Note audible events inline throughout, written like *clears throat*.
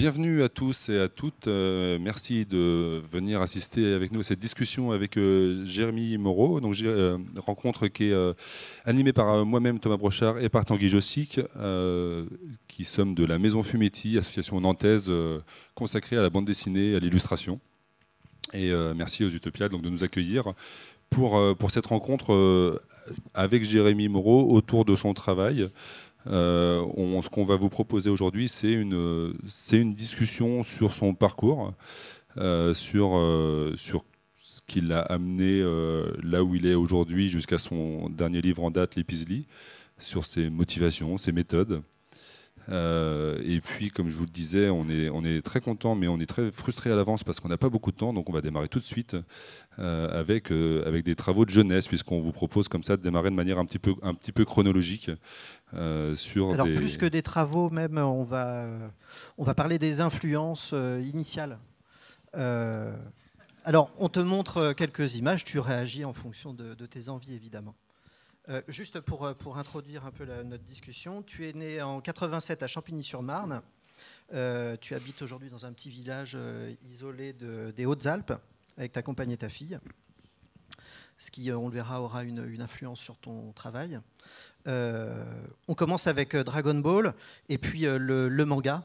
Bienvenue à tous et à toutes. Euh, merci de venir assister avec nous à cette discussion avec euh, Jérémy Moreau. Donc, euh, rencontre qui est animée par moi-même, Thomas Brochard, et par Tanguy Jossic, qui sommes de la Maison Fumetti, association nantaise consacrée à la bande dessinée, et à l'illustration. Et merci aux Utopiades de nous accueillir pour, pour cette rencontre avec Jérémy Moreau autour de son travail. Euh, on, ce qu'on va vous proposer aujourd'hui, c'est une, discussion sur son parcours, euh, euh, sur, ce qui l'a amené là où il est aujourd'hui jusqu'à son dernier livre en date, L'Épiselie, sur ses motivations, ses méthodes. Euh, et puis, comme je vous le disais, on est, très content, mais on est très frustré à l'avance parce qu'on n'a pas beaucoup de temps. Donc, on va démarrer tout de suite euh, euh, avec, des travaux de jeunesse, puisqu'on vous propose comme ça de démarrer de manière un petit peu, un petit peu chronologique. sur Alors, plus que des travaux, même, on va, on va parler des influences initiales. alors, on te montre quelques images, tu réagis en fonction de tes envies, évidemment. Euh, juste pour, euh, pour, introduire un peu notre discussion, tu es né en 87 à Champigny-sur-Marne. Euh, tu habites aujourd'hui dans un petit village isolé des Hautes-Alpes avec ta compagne et ta fille, ce qui, on le verra, aura une, influence sur ton travail. on commence avec Dragon Ball et puis le, manga.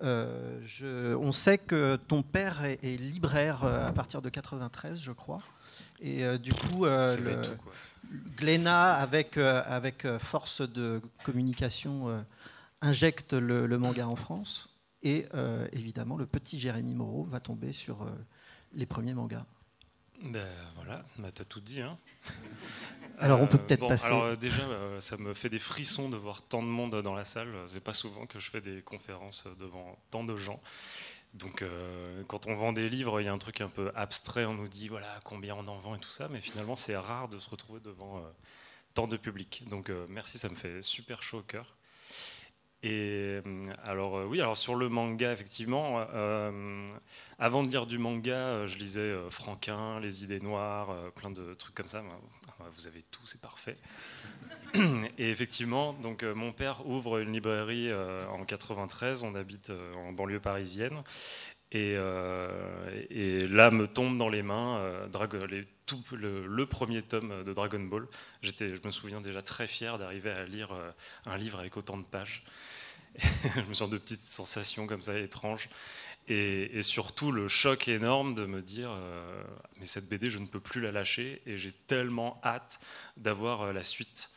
on sait que ton père est, libraire à partir de 93, je crois. Et du coup, tout, Glénat, avec, euh, avec euh, force de communication, euh, injecte le, manga en France. Et évidemment, le petit Jérémy Moreau va tomber sur les premiers mangas. Ben voilà, bah, t'as tout dit. Hein. *laughs* Alors on peut peut-être passer. Alors déjà, ça me fait des frissons de voir tant de monde dans la salle. C'est pas souvent que je fais des conférences devant tant de gens. Donc, euh, quand on vend des livres, il y a un truc un peu abstrait. On nous dit voilà combien on en vend et tout ça, mais finalement, c'est rare de se retrouver devant euh, tant de public. Donc, euh, merci, ça me fait super chaud au cœur. Et euh, alors euh, oui, alors sur le manga, effectivement, euh, avant de lire du manga, je lisais Franquin, Les Idées Noires, plein de trucs comme ça. Vous avez tout, c'est parfait. *clears throat* Et effectivement, donc mon père ouvre une librairie en 93. On habite en banlieue parisienne. Et, là me tombe dans les mains le, le, premier tome de Dragon Ball. je me souviens déjà très fier d'arriver à lire un livre avec autant de pages je me sens de petites sensations comme ça étranges Et, surtout le choc énorme de me dire euh, mais cette BD je ne peux plus la lâcher et j'ai tellement hâte d'avoir euh, la suite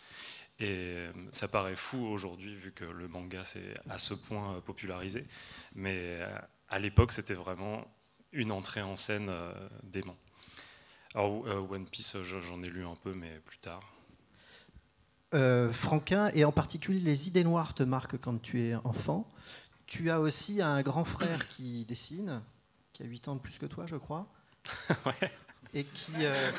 et euh, ça paraît fou aujourd'hui vu que le manga s'est à ce point popularisé mais à l'époque c'était vraiment une entrée en scène dément alors One Piece j'en ai lu un peu mais plus tard euh, Franquin, et en particulier les idées noires te marquent quand tu es enfant. Tu as aussi un grand frère qui dessine, qui a 8 ans de plus que toi, je crois. *laughs* Et euh,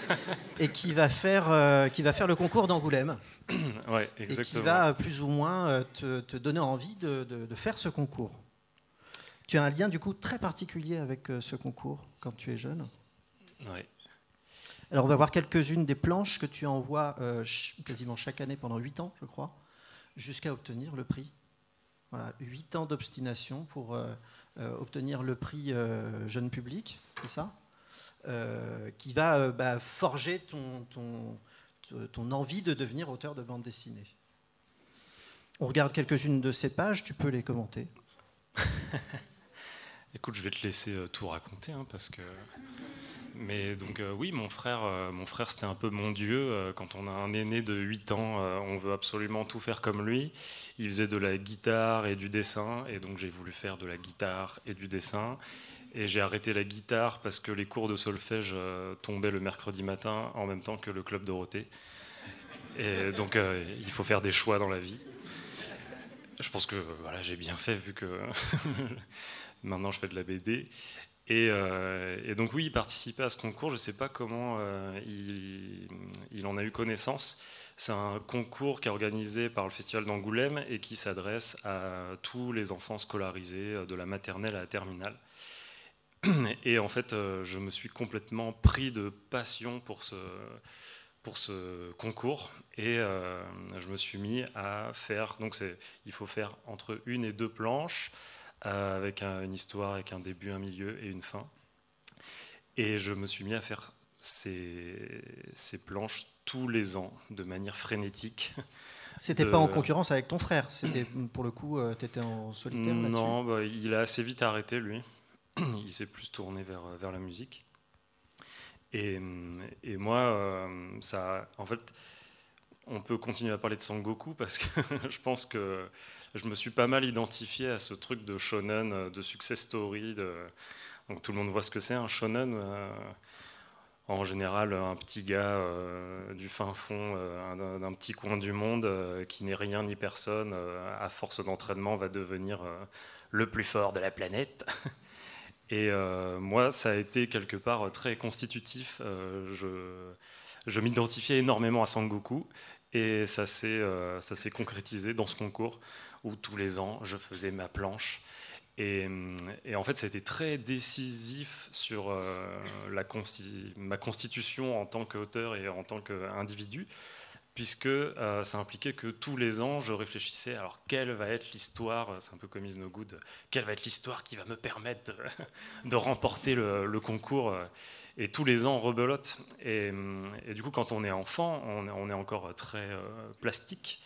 euh, qui, va faire le concours d'Angoulême *coughs* et qui va plus ou moins te, donner envie de, de, faire ce concours. Tu as un lien du coup très particulier avec ce concours quand tu es jeune. Oui, alors on va voir quelques-unes des planches que tu envoies euh, quasiment chaque année pendant 8 ans, je crois, jusqu'à obtenir le prix. Voilà, 8 ans d'obstination pour euh, euh, obtenir le prix jeune public, c'est ça Qui va bah, forger ton, ton, ton envie de devenir auteur de bande dessinée. On regarde quelques-unes de ces pages, tu peux les commenter. *laughs* Écoute, je vais te laisser tout raconter, hein, parce que mais donc euh, oui, mon frère, euh, mon frère c'était un peu mon dieu. Euh, quand on a un aîné de 8 ans, on veut absolument tout faire comme lui. Il faisait de la guitare et du dessin, et donc j'ai voulu faire de la guitare et du dessin. Et j'ai arrêté la guitare parce que les cours de solfège tombaient le mercredi matin en même temps que le club Dorothée. Et donc il faut faire des choix dans la vie. Je pense que voilà, j'ai bien fait vu que *laughs* maintenant je fais de la BD. Euh, et, donc oui, il participait à ce concours. Je ne sais pas comment euh, il, en a eu connaissance. C'est un concours qui est organisé par le Festival d'Angoulême et qui s'adresse à tous les enfants scolarisés euh, de la maternelle à la terminale. Et en fait, je me suis complètement pris de passion pour ce, concours et je me suis mis à faire. Donc il faut faire entre une et deux planches. Euh, avec une histoire, avec un début, un milieu et une fin. Et je me suis mis à faire ces, planches tous les ans, de manière frénétique. C'était pas en concurrence avec ton frère, c'était *clears throat* pour le coup, euh, tu étais en solitaire Non, bah, il a assez vite arrêté lui. *clears throat* Il s'est plus tourné vers, euh, vers la musique. Et, moi, ça, en fait, on peut continuer à parler de Goku parce que *laughs* je pense que je me suis pas mal identifié à ce truc de shonen, euh, de success story. Donc tout le monde voit ce que c'est un shonen. Euh, en général, un petit gars euh, du fin fond d'un petit coin du monde qui n'est rien ni personne, à force d'entraînement, va devenir le plus fort de la planète. *laughs* Et moi, ça a été quelque part très constitutif. je, je m'identifiais énormément à Sangoku et ça s'est concrétisé dans ce concours où tous les ans, je faisais ma planche. Et, en fait, ça a été très décisif sur euh, ma constitution en tant qu'auteur et en tant qu'individu, puisque euh, ça impliquait que tous les ans, je réfléchissais, alors quelle va être l'histoire, c'est un peu comme Is No Good, quelle va être l'histoire qui va me permettre de, *laughs* remporter le, concours euh, et tous les ans on rebelote. Et, du coup, quand on est enfant, on, est encore très plastique.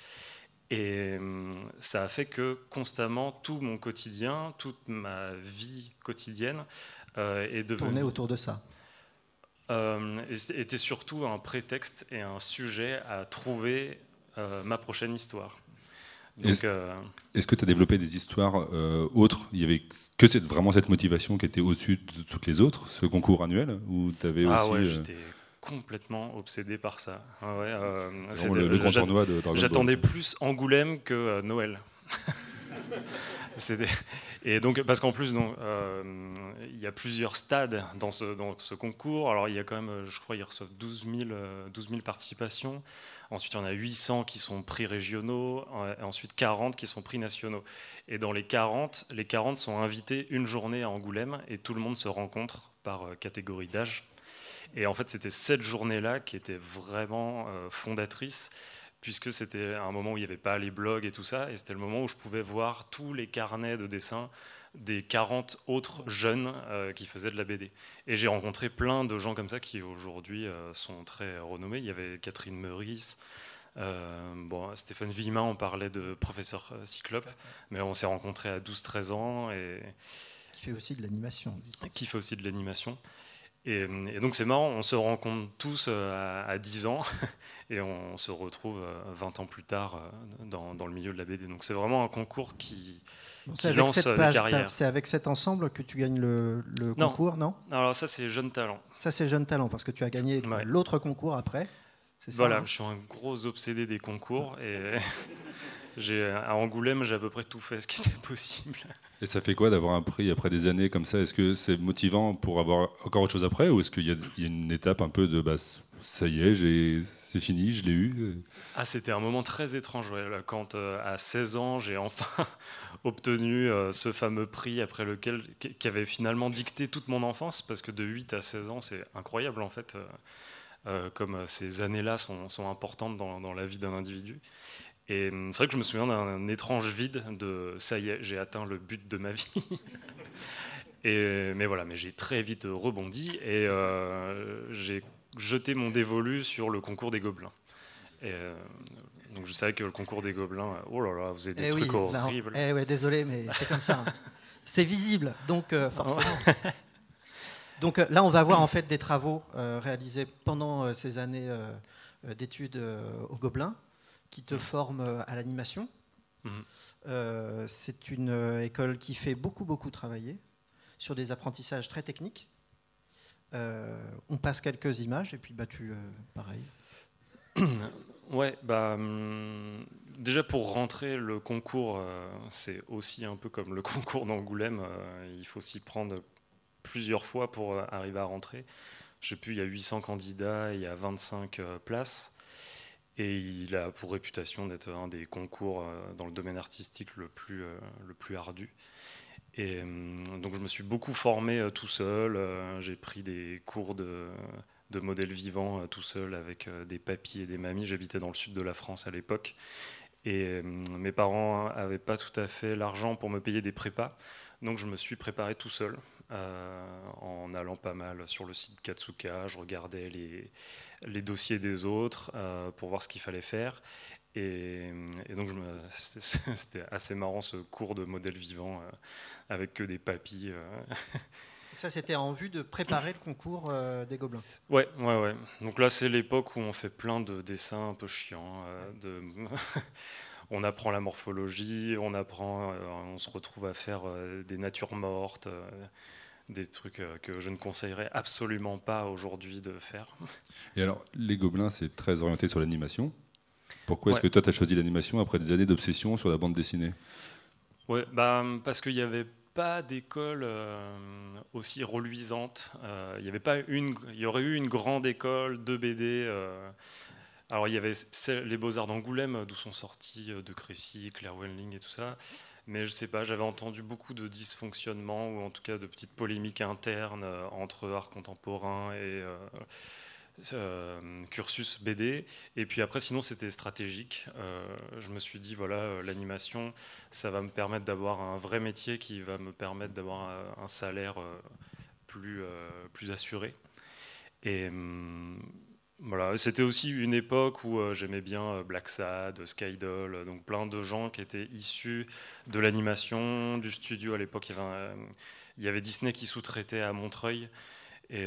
Et hum, ça a fait que constamment, tout mon quotidien, toute ma vie quotidienne euh, est devenue... Tournait autour de ça euh, était surtout un prétexte et un sujet à trouver euh, ma prochaine histoire. Est-ce euh, est que tu as développé des histoires euh, autres Il y avait que c'est vraiment cette motivation qui était au-dessus de toutes les autres, ce concours annuel où tu avais ah aussi. j'étais complètement obsédé par ça. Ah euh, le, J'attendais plus Angoulême que euh, Noël. *laughs* Et donc, parce qu'en plus, euh, il y a plusieurs stades dans ce, concours. Alors, il y a quand même, je crois, ils reçoivent 12 000, 12 000 participations. Ensuite, il y en a 800 qui sont prix régionaux, ensuite 40 qui sont prix nationaux. Et dans les 40, les 40 sont invités une journée à Angoulême et tout le monde se rencontre par catégorie d'âge. Et en fait, c'était cette journée-là qui était vraiment euh, fondatrice puisque c'était un moment où il n'y avait pas les blogs et tout ça, et c'était le moment où je pouvais voir tous les carnets de dessin des 40 autres jeunes euh, qui faisaient de la BD. Et j'ai rencontré plein de gens comme ça qui aujourd'hui euh, sont très renommés. Il y avait Catherine Meurice, bon, Stéphane Villemin, on parlait de professeur Cyclope, mais on s'est rencontrés à 12-13 ans. Et, qui fait aussi de l'animation. Qui fait aussi de l'animation. Et, donc c'est marrant, on se rencontre tous euh, à, 10 ans *laughs* et on, se retrouve 20 euh, ans plus tard euh, dans, le milieu de la BD. Donc c'est vraiment un concours qui, lance C'est avec cet ensemble que tu gagnes le, le non. concours, non Alors ça c'est Jeune Talent. Ça c'est Jeune Talent parce que tu as gagné l'autre concours après. voilà, hein je suis un gros obsédé des concours et *laughs* Euh, à Angoulême, j'ai à peu près tout fait ce qui était *laughs* possible. Et ça fait quoi d'avoir un prix après des années comme ça Est-ce que c'est motivant pour avoir encore autre chose après ou est-ce qu'il y, a une étape un peu de bah, ça y est, c'est fini, je l'ai eu Ah, c'était un moment très étrange quand euh, à 16 ans, j'ai enfin *laughs* obtenu euh, ce fameux prix après lequel qui avait finalement dicté toute mon enfance parce que de 8 à 16 ans, c'est incroyable en fait. comme ces années-là sont, importantes dans, dans la vie d'un individu. Et hum, c'est vrai que je me souviens d'un étrange vide de ça y est, j'ai atteint le but de ma vie. *laughs* mais voilà, mais j'ai très vite rebondi et euh, j'ai jeté mon dévolu sur le concours des gobelins. Euh, donc je savais que le concours des gobelins, euh, oh là là, vous avez des eh trucs horribles. Eh désolé, mais c'est comme ça. Hein. *laughs* C'est visible, donc forcément. *laughs* donc là, on va voir en fait des travaux réalisés pendant ces années d'études aux gobelins qui te mm. forme euh, à l'animation. Mm. Euh, c'est une euh, école qui fait beaucoup, beaucoup travailler sur des apprentissages très techniques. on passe quelques images et puis bah, tu, pareil. *coughs* Ouais, bah, mm, déjà pour rentrer le concours, c'est aussi un peu comme le *laughs* concours d'Angoulême. il faut s'y prendre plusieurs fois pour arriver à rentrer. Je sais plus, il y a 800 candidats, il y a 25 places. Et il a pour réputation d'être un des concours euh, dans le domaine artistique le plus, euh, le plus ardu. Et hum, donc je me suis beaucoup formé euh, tout seul. J'ai pris des cours de, de modèle vivant tout seul avec des papis et des mamies. J'habitais dans le sud de la France à l'époque. Et hum, mes parents n'avaient pas tout à fait l'argent pour me payer des prépas. Donc je me suis préparé tout seul. Euh, en allant pas mal sur le site Katsuka. Je regardais les, dossiers des autres euh, pour voir ce qu'il fallait faire. Et, donc, c'était assez marrant ce cours de modèle vivant euh, avec que des papis. Ça, c'était en vue de préparer le concours des Gobelins. Ouais, ouais, ouais. Donc là, c'est l'époque où on fait plein de dessins un peu chiants. *laughs* on apprend la morphologie, on apprend, on se retrouve à faire des natures mortes des trucs euh, que je ne conseillerais absolument pas aujourd'hui de faire. *laughs* Et alors, Les Gobelins, c'est très orienté sur l'animation. Pourquoi est-ce que toi, tu as choisi l'animation après des années d'obsession sur la bande dessinée bah, parce qu'il n'y avait pas d'école euh, aussi reluisante. Euh, il y avait pas y aurait eu une grande école de BD. alors il y avait les Beaux Arts d'Angoulême, d'où sont sortis De Crécy, Claire Wendling et tout ça mais je sais pas, j'avais entendu beaucoup de dysfonctionnements ou en tout cas de petites polémiques internes euh, entre art contemporain et euh, euh, cursus BD. Et puis après, sinon, c'était stratégique. je me suis dit, voilà, l'animation, ça va me permettre d'avoir un vrai métier qui va me permettre d'avoir un, salaire plus, plus assuré. Et hum, c'était aussi une époque où euh, j'aimais bien euh, Black Sad, euh, Skydoll, donc plein de gens qui étaient issus de l'animation, du studio. À l'époque, il, y avait Disney qui sous-traitait à Montreuil. Et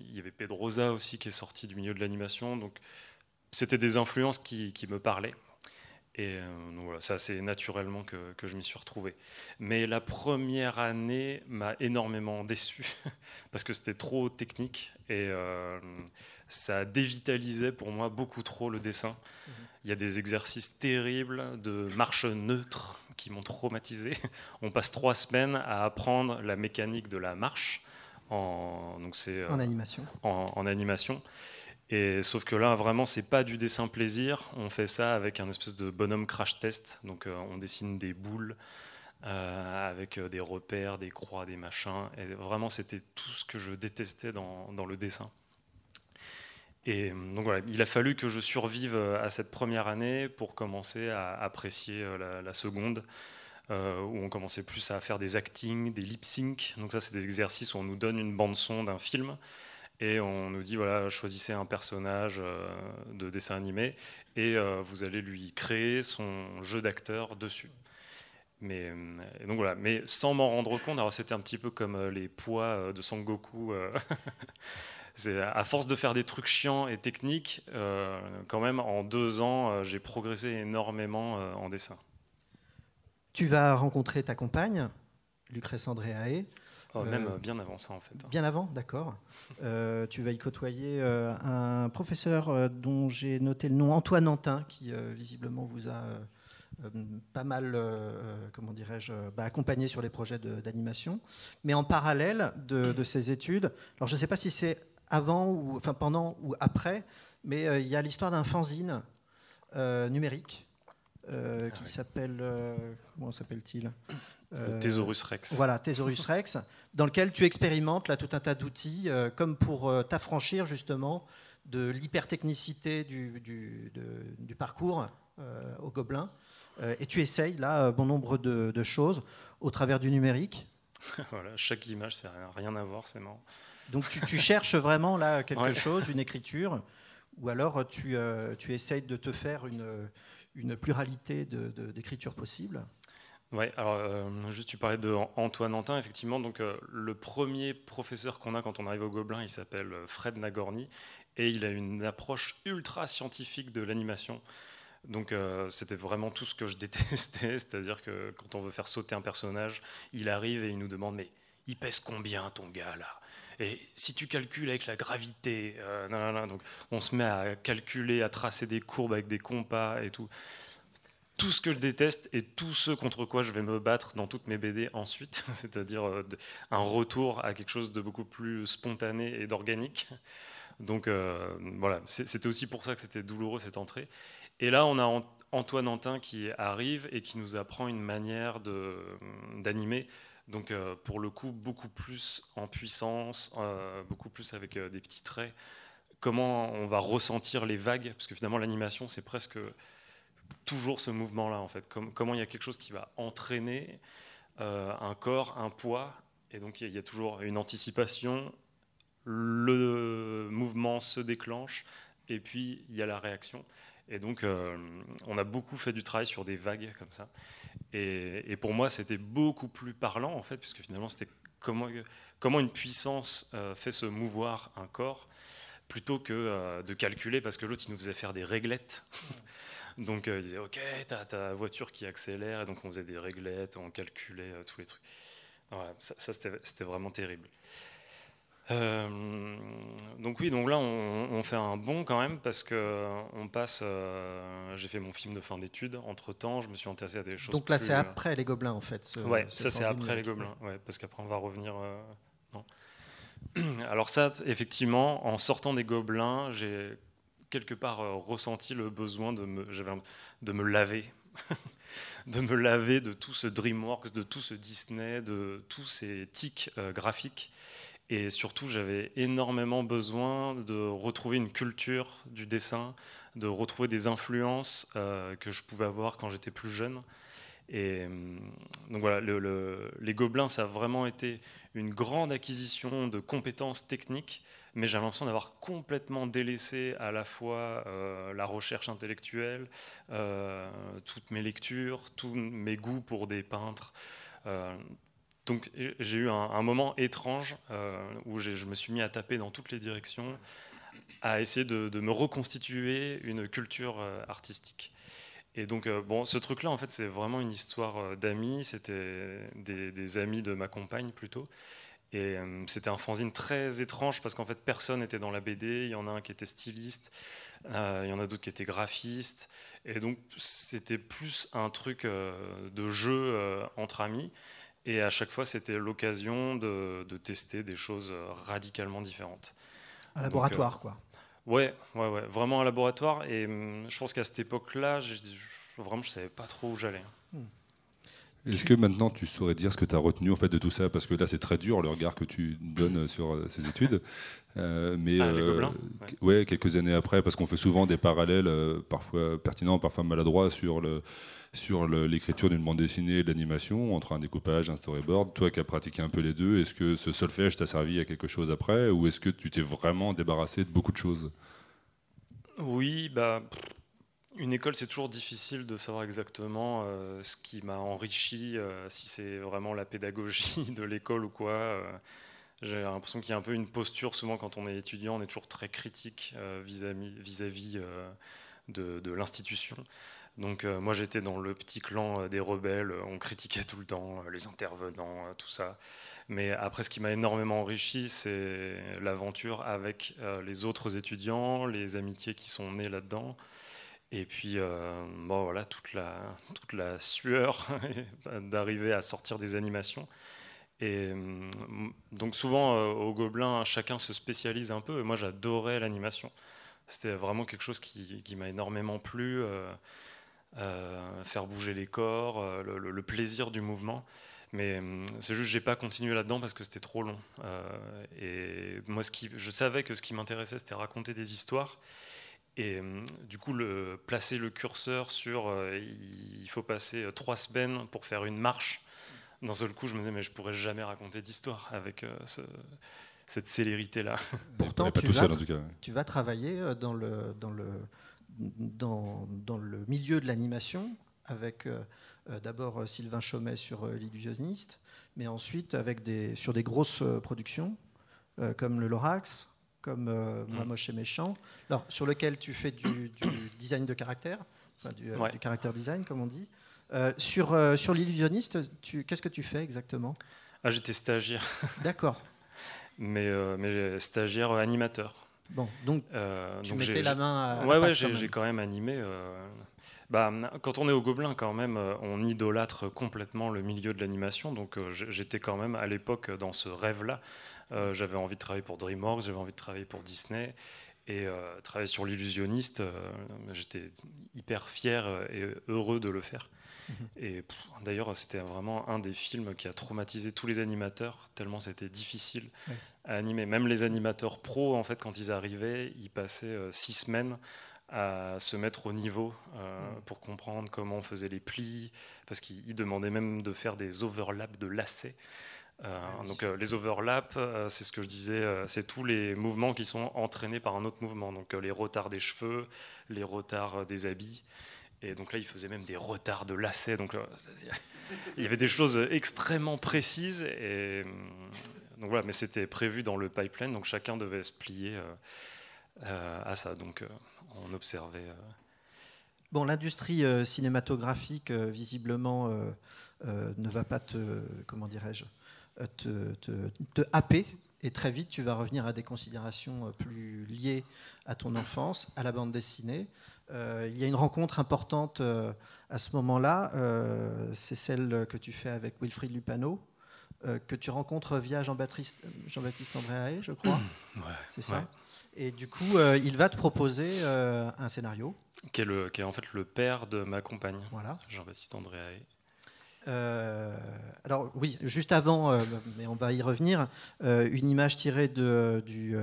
il y avait Pedroza aussi qui est sorti du milieu de l'animation. Donc, c'était des influences qui me parlaient. Et ça, euh, donc voilà, c'est naturellement que, je m'y suis retrouvé. Mais la première année m'a énormément déçu *laughs* parce que c'était trop technique et euh, ça dévitalisait pour moi beaucoup trop le dessin. Mhm. Il y a des exercices terribles de marche neutre qui m'ont traumatisé. *laughs* On passe trois semaines à apprendre la mécanique de la marche en, donc c'est, en euh, animation. en animation sauf que là, vraiment, c'est pas du dessin plaisir. On fait ça avec un espèce de bonhomme crash test. Donc, euh, on dessine des boules euh, avec euh, des repères, des croix, des machins. Et vraiment, c'était tout ce que je détestais dans, le dessin. Et donc voilà, il a fallu que je survive à cette première année pour commencer à apprécier la, seconde. où on commençait plus à faire des actings, des lip sync. Donc ça, c'est des exercices où on nous donne une bande son d'un film et on nous dit voilà choisissez un personnage euh, de dessin animé et euh, vous allez lui créer son jeu d'acteur dessus. Mais, euh, donc voilà, mais sans m'en rendre compte, alors c'était un petit peu comme les poids de Son Goku. *laughs* à force de faire des trucs chiants et techniques, quand même, en deux ans, j'ai progressé énormément en dessin. Tu vas rencontrer ta compagne, Lucrèce Andréae. Oh, même euh, euh, bien avant ça en fait. Hein. Bien avant, d'accord. Euh, tu vas y côtoyer un professeur dont j'ai noté le nom, Antoine Antin, qui visiblement vous a pas mal, comment dirais-je, bah, accompagné sur les projets d'animation, mais en parallèle de, ces études. Alors je ne sais pas si c'est avant ou enfin pendant ou après, mais il y a l'histoire d'un fanzine numérique euh, qui ah s'appelle euh, comment s'appelle-t-il euh, Thésaurus Rex. Voilà, Thésaurus *laughs* Rex, dans lequel tu expérimentes là tout un tas d'outils, euh, comme pour t'affranchir justement de l'hypertechnicité du, du, parcours au gobelin. et tu essayes là bon nombre de, choses au travers du numérique. *laughs* voilà, chaque image, c'est rien, à voir, c'est marrant. Donc tu, cherches *laughs* vraiment là quelque chose, une écriture, ou alors tu, tu essayes de te faire une une pluralité d'écritures possibles. Oui, alors euh, juste tu parlais de Antoine Antin, effectivement, donc euh, le premier professeur qu'on a quand on arrive au Gobelin, il s'appelle euh, Fred Nagorny, et il a une approche ultra scientifique de l'animation. Donc c'était vraiment tout ce que je *laughs* détestais, c'est-à-dire que quand on veut faire sauter un personnage, il arrive et il nous demande mais il pèse combien ton gars là et si tu calcules avec la gravité, euh, donc on se met à calculer, à tracer des courbes avec des compas et tout. Tout ce que je déteste et tout ce contre quoi je vais me battre dans toutes mes BD ensuite, *laughs* c'est-à-dire euh, un retour à quelque chose de beaucoup plus spontané et d'organique. Donc euh, voilà, c'était aussi pour ça que c'était douloureux cette entrée. Et là, on a Antoine Antin qui arrive et qui nous apprend une manière d'animer donc euh, pour le coup, beaucoup plus en puissance, euh, beaucoup plus avec euh, des petits traits. Comment on va ressentir les vagues Parce que finalement, l'animation, c'est presque toujours ce mouvement-là, en fait. comment il y a quelque chose qui va entraîner un corps, un poids. Et donc, il y, a toujours une anticipation. Le mouvement se déclenche. Et puis, il y a la réaction. Et donc, euh, on a beaucoup fait du travail sur des vagues comme ça. Et, pour moi, c'était beaucoup plus parlant, en fait, puisque finalement, c'était comment, comment une puissance euh, fait se mouvoir un corps, plutôt que euh, de calculer, parce que l'autre, il nous faisait faire des réglettes. *laughs* donc, il disait, OK, t'as ta voiture qui accélère, et donc on faisait des réglettes, on calculait tous les trucs. ça c'était vraiment terrible. Euh, donc oui, donc là on, fait un bond quand même parce que euh, on passe. Euh, j'ai fait mon film de fin d'études. Entre temps, je me suis intéressé à des choses. Donc là, c'est après les gobelins en fait. ouais, ça c'est après les gobelins. Ouais, parce qu'après on va revenir. non. *clears throat* Alors ça, effectivement, en sortant des gobelins, j'ai quelque part ressenti le besoin de me, de me laver. *laughs* de me laver de tout ce DreamWorks, de tout ce Disney, de tous ces tics graphiques. Et surtout, j'avais énormément besoin de retrouver une culture du dessin, de retrouver des influences euh, que je pouvais avoir quand j'étais plus jeune. Et hum, donc voilà, le, les Gobelins, ça a vraiment été une grande acquisition de compétences techniques, mais j'avais l'impression d'avoir complètement délaissé à la fois euh, la recherche intellectuelle, euh, toutes mes lectures, tous mes goûts pour des peintres. Donc j'ai eu un, moment étrange euh, où je me suis mis à taper dans toutes les directions, à essayer de, me reconstituer une culture euh, artistique. Et donc, euh, bon, ce truc-là, en fait, c'est vraiment une histoire d'amis. C'était des, des, amis de ma compagne plutôt. Et c'était un fanzine très étrange parce qu'en fait, personne n'était dans la BD. Il y en a un qui était styliste, il y en a d'autres qui étaient graphistes. Et donc, c'était plus un truc de jeu entre amis. Et à chaque fois, c'était l'occasion de, tester des choses euh, radicalement différentes. Un laboratoire, euh, quoi. Ouais, ouais, ouais, vraiment un laboratoire. Et hum, je pense qu'à cette époque-là, vraiment, je savais pas trop où j'allais. Hmm. Est-ce que maintenant tu saurais dire ce que tu as retenu en fait de tout ça Parce que là c'est très dur le regard que tu donnes euh, sur ces études. mais ah, les ouais. quelques années après, parce qu'on fait souvent des parallèles parfois pertinents, parfois maladroits sur le, sur l'écriture d'une bande dessinée et l'animation, entre un découpage, un storyboard. Toi qui as pratiqué un peu les deux, est-ce que ce solfège t'a servi à quelque chose après ou est-ce que tu t'es vraiment débarrassé de beaucoup de choses Oui, bah, une école, c'est toujours difficile de savoir exactement euh, ce qui m'a enrichi, euh, si c'est vraiment la pédagogie *laughs* de l'école ou quoi. Euh. j'ai l'impression qu'il y a un peu une posture, souvent quand on est étudiant, on est toujours très critique vis-à-vis de l'institution. Donc euh, moi j'étais dans le petit clan euh, des rebelles, euh, on critiquait tout le temps les intervenants, tout ça. Mais après ce qui m'a énormément enrichi, c'est l'aventure avec les autres étudiants, les amitiés qui sont nées là-dedans. Et puis bon, voilà, toute, la, toute la sueur *laughs* d'arriver à sortir des animations. Et mm, donc souvent au Gobelin, chacun se spécialise un peu. Et moi j'adorais l'animation. C'était vraiment quelque chose qui, qui m'a énormément plu. Euh, faire bouger les corps, euh, le, plaisir du mouvement. Mais euh, c'est juste, j'ai pas continué là-dedans parce que c'était trop long. et moi, ce qui, je savais que ce qui m'intéressait, c'était raconter des histoires. Et du coup, le, placer le curseur sur il faut passer trois semaines pour faire une marche. D'un seul coup, je me disais, mais je pourrais jamais raconter d'histoire avec cette célérité-là. Pourtant, tu vas, tu vas travailler dans le, dans le, dans, le milieu de l'animation, avec euh, euh, d'abord euh, Sylvain Chomet sur l'illusionniste, mais ensuite avec des, sur des grosses productions comme le Lorax, comme mmh. Moi moche et méchant, alors, sur lequel tu fais du, *coughs* design de caractère, enfin du, caractère design comme on dit. sur sur l'illusionniste, qu'est-ce que tu fais exactement Ah, j'étais stagiaire. D'accord. *laughs* mais, mais stagiaire animateur. Bon, donc euh, tu mettais la main à. Ouais, ouais, j'ai quand même animé. Euh, bah, quand on est au Gobelin, quand même, euh, on idolâtre complètement le milieu de l'animation. Donc j'étais quand même à l'époque dans ce rêve-là. j'avais envie de travailler pour DreamWorks, j'avais envie de travailler pour Disney. Et travailler sur l'illusionniste, j'étais hyper fier et heureux de le faire. Mhm. Et d'ailleurs, c'était vraiment un des films qui a traumatisé tous les animateurs, tellement c'était difficile. Même les animateurs pros, en fait, quand ils arrivaient, ils passaient euh, six semaines à se mettre au niveau euh, mm. pour comprendre comment on faisait les plis, parce qu'ils demandaient même de faire des overlaps de lacets. Euh, ah donc les overlaps, c'est ce que je disais, c'est tous les mouvements qui sont entraînés par un autre mouvement, donc les retards des cheveux, les retards des habits. Et donc là, il faisait même des retards de lacets. Donc *laughs* il y avait des choses extrêmement précises. Et, mais c'était prévu dans le pipeline, donc chacun devait se plier euh, euh, à ça. Donc euh, on observait. Bon, l'industrie cinématographique, visiblement, ne va pas te, comment dirais-je, te, happer et très vite, tu vas revenir à des considérations plus liées à ton enfance, à la bande dessinée. il y a une rencontre importante à ce moment-là, c'est celle que tu fais avec Wilfried Lupano, euh, que tu rencontres via Jean-Baptiste Jean Andréae, je crois. *clears throat* c'est ça. Et du coup, euh, il va te proposer euh, un scénario. Qui est, le, qui est en fait le père de ma compagne, voilà. Jean-Baptiste Andréae. alors oui, juste avant, mais on va y revenir, une image tirée de, du,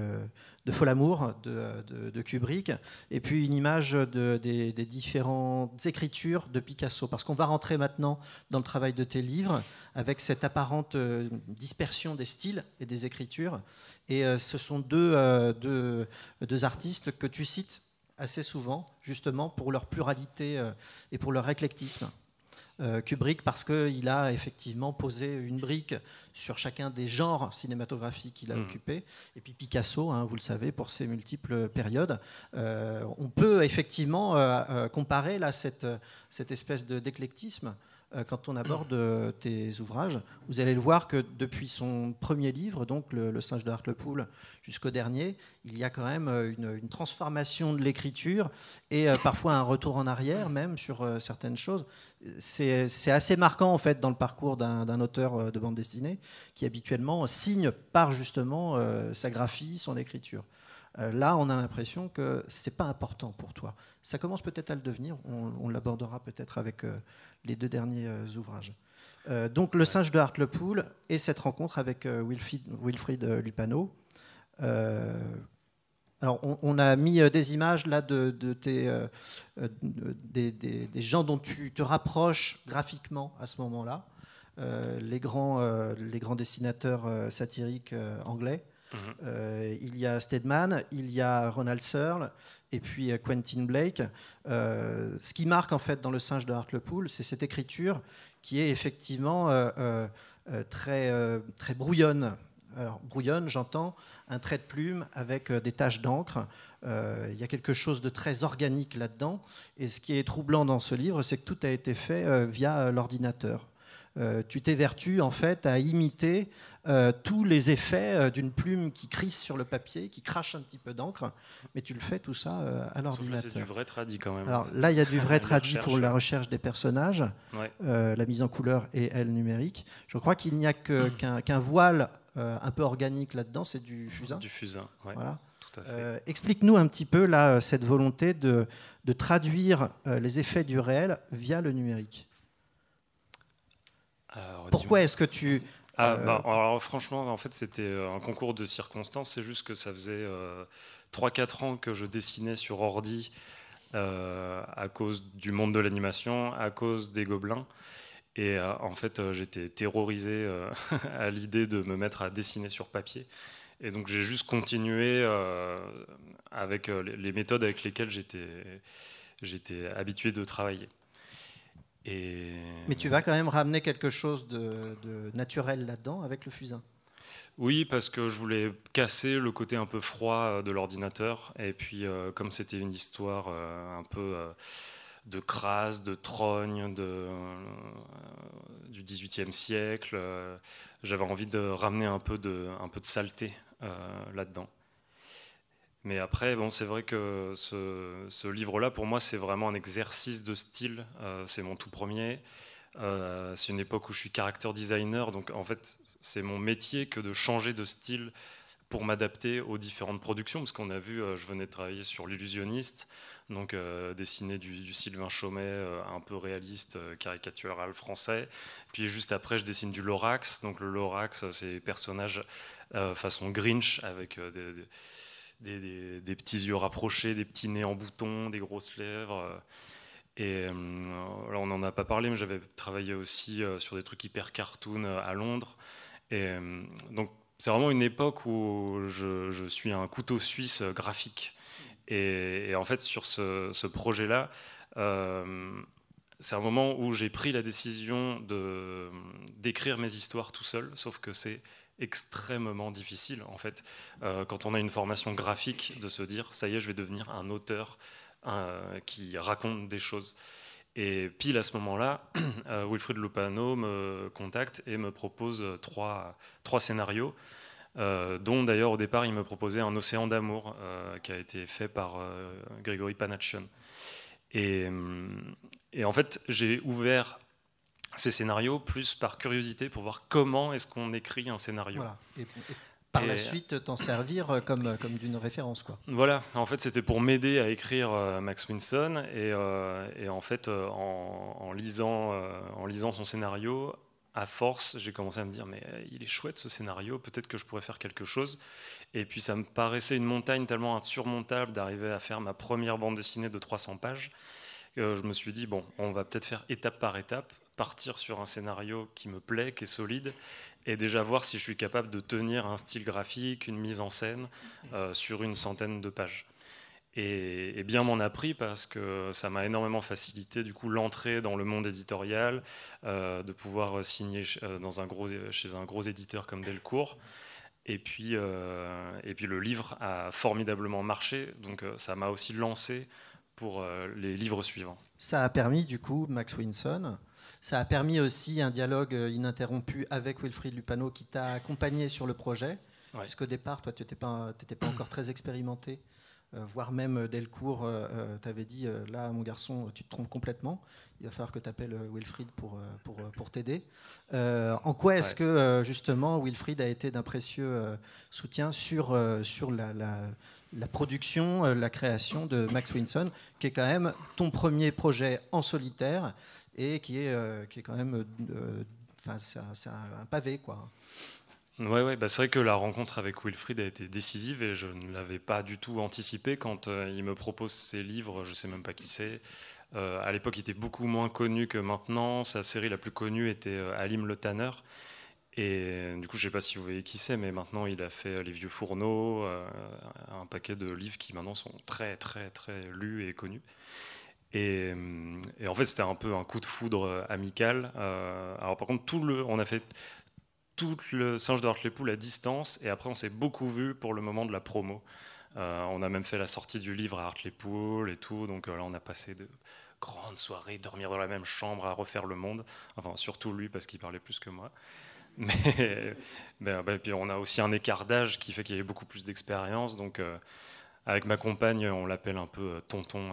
de Folamour de, de, Kubrick, et puis une image des, différentes écritures de Picasso, parce qu'on va rentrer maintenant dans le travail de tes livres avec cette apparente euh, dispersion des styles et des écritures. Et euh, ce sont euh, deux, deux artistes que tu cites assez souvent, justement, pour leur pluralité et pour leur éclectisme. Euh, Kubrick parce qu'il a effectivement posé une brique sur chacun des genres cinématographiques qu'il a hmm. occupés. Et puis Picasso, hein, vous le savez, pour ses multiples périodes. Euh, on peut effectivement euh, comparer là cette, cette espèce d'éclectisme. Euh, quand on aborde euh, tes ouvrages. Vous allez le voir que depuis son premier livre, donc Le, singe de Hartlepool, jusqu'au dernier, il y a quand même euh, une transformation de l'écriture et parfois un retour en arrière même sur certaines choses. C'est assez marquant en fait dans le parcours d'un auteur de bande dessinée qui habituellement signe par justement sa graphie, son écriture. Euh, là, on a l'impression que c'est pas important pour toi. Ça commence peut-être à le devenir. On, l'abordera peut-être avec euh, les deux derniers euh, ouvrages. donc, Le singe de Hartlepool et cette rencontre avec Wilfried, Lupano. alors, on, a mis des images là de, des, gens dont tu te rapproches graphiquement à ce moment-là. les, grands, les grands dessinateurs satiriques anglais. Mmh il y a Stedman, il y a Ronald Searle et puis euh, Quentin Blake. Euh, ce qui marque en fait dans Le singe de Hartlepool, c'est cette écriture qui est effectivement euh, très, très brouillonne. Alors brouillonne, j'entends un trait de plume avec des taches d'encre. il y a quelque chose de très organique là-dedans. Et ce qui est troublant dans ce livre, c'est que tout a été fait via l'ordinateur. tu t'évertues en fait à imiter euh, tous les effets euh, d'une plume qui crisse sur le papier, qui crache un petit peu d'encre, mais tu le fais tout ça euh, à l'ordinateur. C'est du vrai tradit quand même. Alors là, il y a du vrai *laughs* tradit pour la recherche des personnages, la mise en couleur et elle numérique. Je crois qu'il n'y a *clears throat* qu'un voile un peu organique là-dedans, c'est du fusain. Du fusain, ouais. voilà. Explique-nous un petit peu là cette volonté de, de traduire les effets du réel via le numérique. Pourquoi est-ce que tu ah, euh, bah, alors franchement, en fait, c'était euh, un concours de circonstances. C'est juste que ça faisait 3-4 euh, ans que je dessinais sur ordi à cause du monde de l'animation, à cause des gobelins. Et en fait, j'étais terrorisé *laughs* à l'idée de me mettre à dessiner sur papier. Et donc, j'ai juste continué avec les méthodes avec lesquelles j'étais habitué de travailler. Mais tu vas quand même ramener quelque chose de, naturel là-dedans avec le fusain. Oui, parce que je voulais casser le côté un peu froid euh, de l'ordinateur. Et puis, euh, comme c'était une histoire euh, un peu de crasse, de trogne, de, du e siècle, j'avais envie de ramener un peu de, un peu de saleté là-dedans. Mais après, bon, c'est vrai que ce, livre-là, pour moi, c'est vraiment un exercice de style. Euh, c'est mon tout premier. Euh, c'est une époque où je suis caractère designer. Donc, en fait, c'est mon métier que de changer de style pour m'adapter aux différentes productions. Parce qu'on a vu, euh, je venais de travailler sur l'illusionniste, donc dessiner du, Sylvain Chaumet, un peu réaliste, caricatural français. Puis juste après, je dessine du Lorax. Donc, le Lorax, c'est personnages façon Grinch avec des des, petits yeux rapprochés, des petits nez en bouton, des grosses lèvres. Euh, et euh, là on n'en a pas parlé, mais j'avais travaillé aussi euh, sur des trucs hyper cartoon à Londres. Et donc c'est vraiment une époque où je, suis un couteau suisse graphique. Et, en fait sur ce, projet-là, c'est un moment où j'ai pris la décision d'écrire mes histoires tout seul, sauf que c'est extrêmement difficile, en fait, euh, quand on a une formation graphique, de se dire, ça y est, je vais devenir un auteur qui raconte des choses. Et pile à ce moment-là, *clears throat* euh, Wilfried Lupano me contacte et me propose trois, trois scénarios, euh, dont d'ailleurs au départ il me proposait Un océan d'amour, euh, qui a été fait par Grégory Panachian. Et, hum, et, en fait, j'ai ouvert ces scénarios, plus par curiosité pour voir comment est-ce qu'on écrit un scénario. Et, par la euh, suite, t'en servir euh, comme, euh, comme d'une référence. Quoi. Voilà, en fait, c'était pour m'aider à écrire Max Winson. Et, en fait, en, lisant, en lisant son scénario, à force, j'ai commencé à me dire, mais il est chouette ce scénario, peut-être que je pourrais faire quelque chose. Et puis ça me paraissait une montagne tellement insurmontable d'arriver à faire ma première bande dessinée de 300 pages. je me suis dit, bon, on va peut-être faire étape par étape partir sur un scénario qui me plaît, qui est solide, et déjà voir si je suis capable de tenir un style graphique, une mise en scène euh, sur une centaine de pages. Et, bien m'en a pris parce que ça m'a énormément facilité du coup l'entrée dans le monde éditorial, euh, de pouvoir signer euh, dans un gros, chez un gros éditeur comme Delcourt. Et puis, et puis le livre a formidablement marché, donc ça m'a aussi lancé pour les livres suivants. Ça a permis du coup Max Winson ça a permis aussi un dialogue euh, ininterrompu avec Wilfried Lupano qui t'a accompagné sur le projet. Parce qu'au départ, toi, tu n'étais pas, encore très expérimenté, euh, voire même euh, dès le cours, tu avais dit Là, mon garçon, tu te trompes complètement. Il va falloir que tu appelles Wilfried pour, pour, t'aider. en quoi est-ce que, justement, Wilfried a été d'un précieux soutien sur, sur la, la, production, la création de Max Winson, qui est quand même ton premier projet en solitaire et qui est, euh, qui est quand même. Euh, c'est un, pavé, quoi. Oui, bah c'est vrai que la rencontre avec Wilfried a été décisive et je ne l'avais pas du tout anticipé quand euh, il me propose ses livres, je ne sais même pas qui c'est. à l'époque, il était beaucoup moins connu que maintenant. Sa série la plus connue était Alim le Tanner. Et du coup, je ne sais pas si vous voyez qui c'est, mais maintenant, il a fait Les Vieux Fourneaux, un paquet de livres qui maintenant sont très, très, très lus et connus. Euh, et, en fait, c'était un peu un coup de foudre euh, amical. Euh, alors par contre, tout le, on a fait tout le singe de Hartlepool à distance, et après, on s'est beaucoup vu pour le moment de la promo. on a même fait la sortie du livre à Hartlepool et tout. Donc là, on a passé de grandes soirées, dormir dans la même chambre, à refaire le monde. Enfin, surtout lui, parce qu'il parlait plus que moi. *laughs* Mais ben, puis on a aussi un écart d'âge qui fait qu'il y avait beaucoup plus d'expérience. Donc avec ma compagne, on l'appelle un peu tonton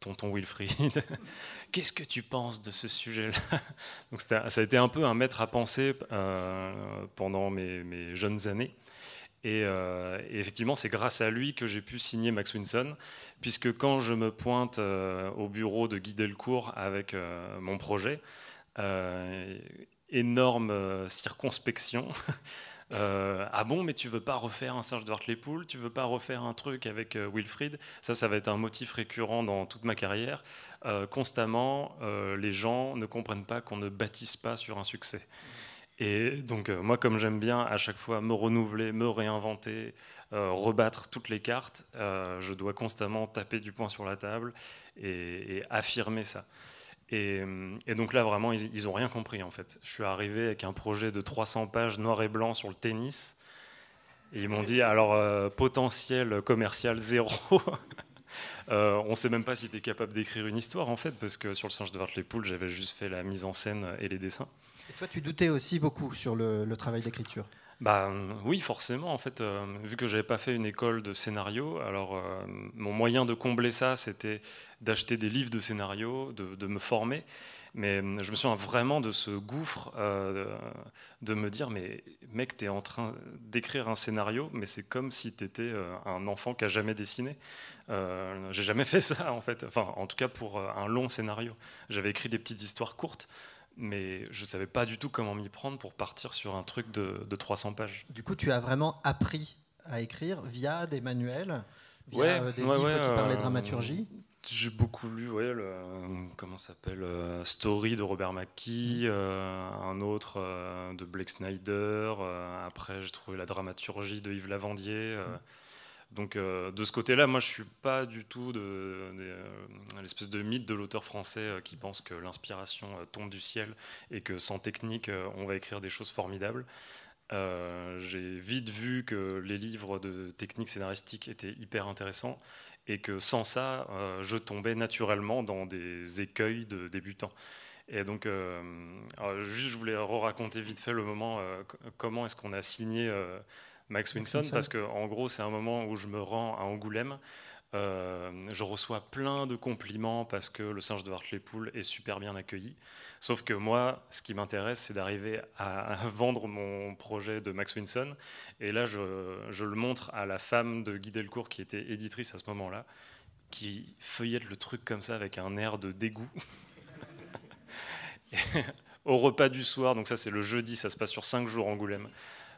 tonton Wilfried, *laughs* qu'est-ce que tu penses de ce sujet-là *laughs* Donc ça a été un peu un maître à penser euh, pendant mes, jeunes années. Euh, et, effectivement, c'est grâce à lui que j'ai pu signer Max Winson, puisque quand je me pointe euh, au bureau de Guy Delcourt avec mon projet, énorme circonspection, *laughs* Euh, ah bon, mais tu veux pas refaire un Serge Varte-les-Poules Tu veux pas refaire un truc avec euh, Wilfried Ça, ça va être un motif récurrent dans toute ma carrière. Euh, constamment, les gens ne comprennent pas qu'on ne bâtisse pas sur un succès. Et donc, moi, comme j'aime bien à chaque fois me renouveler, me réinventer, rebattre toutes les cartes, je dois constamment taper du poing sur la table et affirmer ça. Et, donc là, vraiment, ils n'ont rien compris, en fait. Je suis arrivé avec un projet de 300 pages noir et blanc sur le tennis. Et ils m'ont dit, alors, euh, potentiel commercial zéro. *laughs* Euh, on ne sait même pas si tu es capable d'écrire une histoire, en fait, parce que sur le singe de Poult, j'avais juste fait la mise en scène et les dessins. Et toi, tu doutais aussi beaucoup sur le travail d'écriture bah, euh, oui, forcément. En fait, euh, vu que je n'avais pas fait une école de scénario, alors euh, mon moyen de combler ça, c'était d'acheter des livres de scénario, de, me former. Mais je me souviens vraiment de ce gouffre, de me dire, mais mec, tu es en train d'écrire un scénario, mais c'est comme si tu étais un enfant qui a jamais dessiné. J'ai jamais *laughs* fait ça, en fait. Enfin, en tout cas, pour un long scénario. J'avais écrit des petites histoires courtes, mais je ne savais pas du tout comment m'y prendre pour partir sur un truc de, de, 300 pages. Du coup, tu as vraiment appris à écrire via des manuels, via euh, des livres qui parlaient de euh, dramaturgie j'ai beaucoup lu, ouais, le, comment s'appelle euh, Story de Robert Mackie, mm. un autre de Blake Snyder. après, j'ai trouvé la dramaturgie de Yves Lavandier. Mm. Donc euh, de ce côté-là, moi je suis pas du tout de, euh, l'espèce de mythe de l'auteur français euh, qui pense que l'inspiration tombe du ciel et que sans technique on va écrire des choses formidables. J'ai vite vu que les livres de technique scénaristique étaient hyper intéressants et que sans ça, je tombais naturellement dans des écueils de débutants. Et donc, juste, je voulais raconter vite fait le moment comment est-ce qu'on a signé Max Winson, parce que en gros, c'est un moment où je me rends à Angoulême. Euh, je reçois plein de compliments parce que le singe de Hartlepool est super bien accueilli. Sauf que moi, ce qui m'intéresse, c'est d'arriver à, vendre mon projet de Max Winson. Et là, je, le montre à la femme de Guy Delcourt, qui était éditrice à ce moment-là, qui feuillette le truc comme ça avec un air de dégoût. *laughs* Au repas du soir, donc ça c'est le jeudi, ça se passe sur cinq jours Angoulême.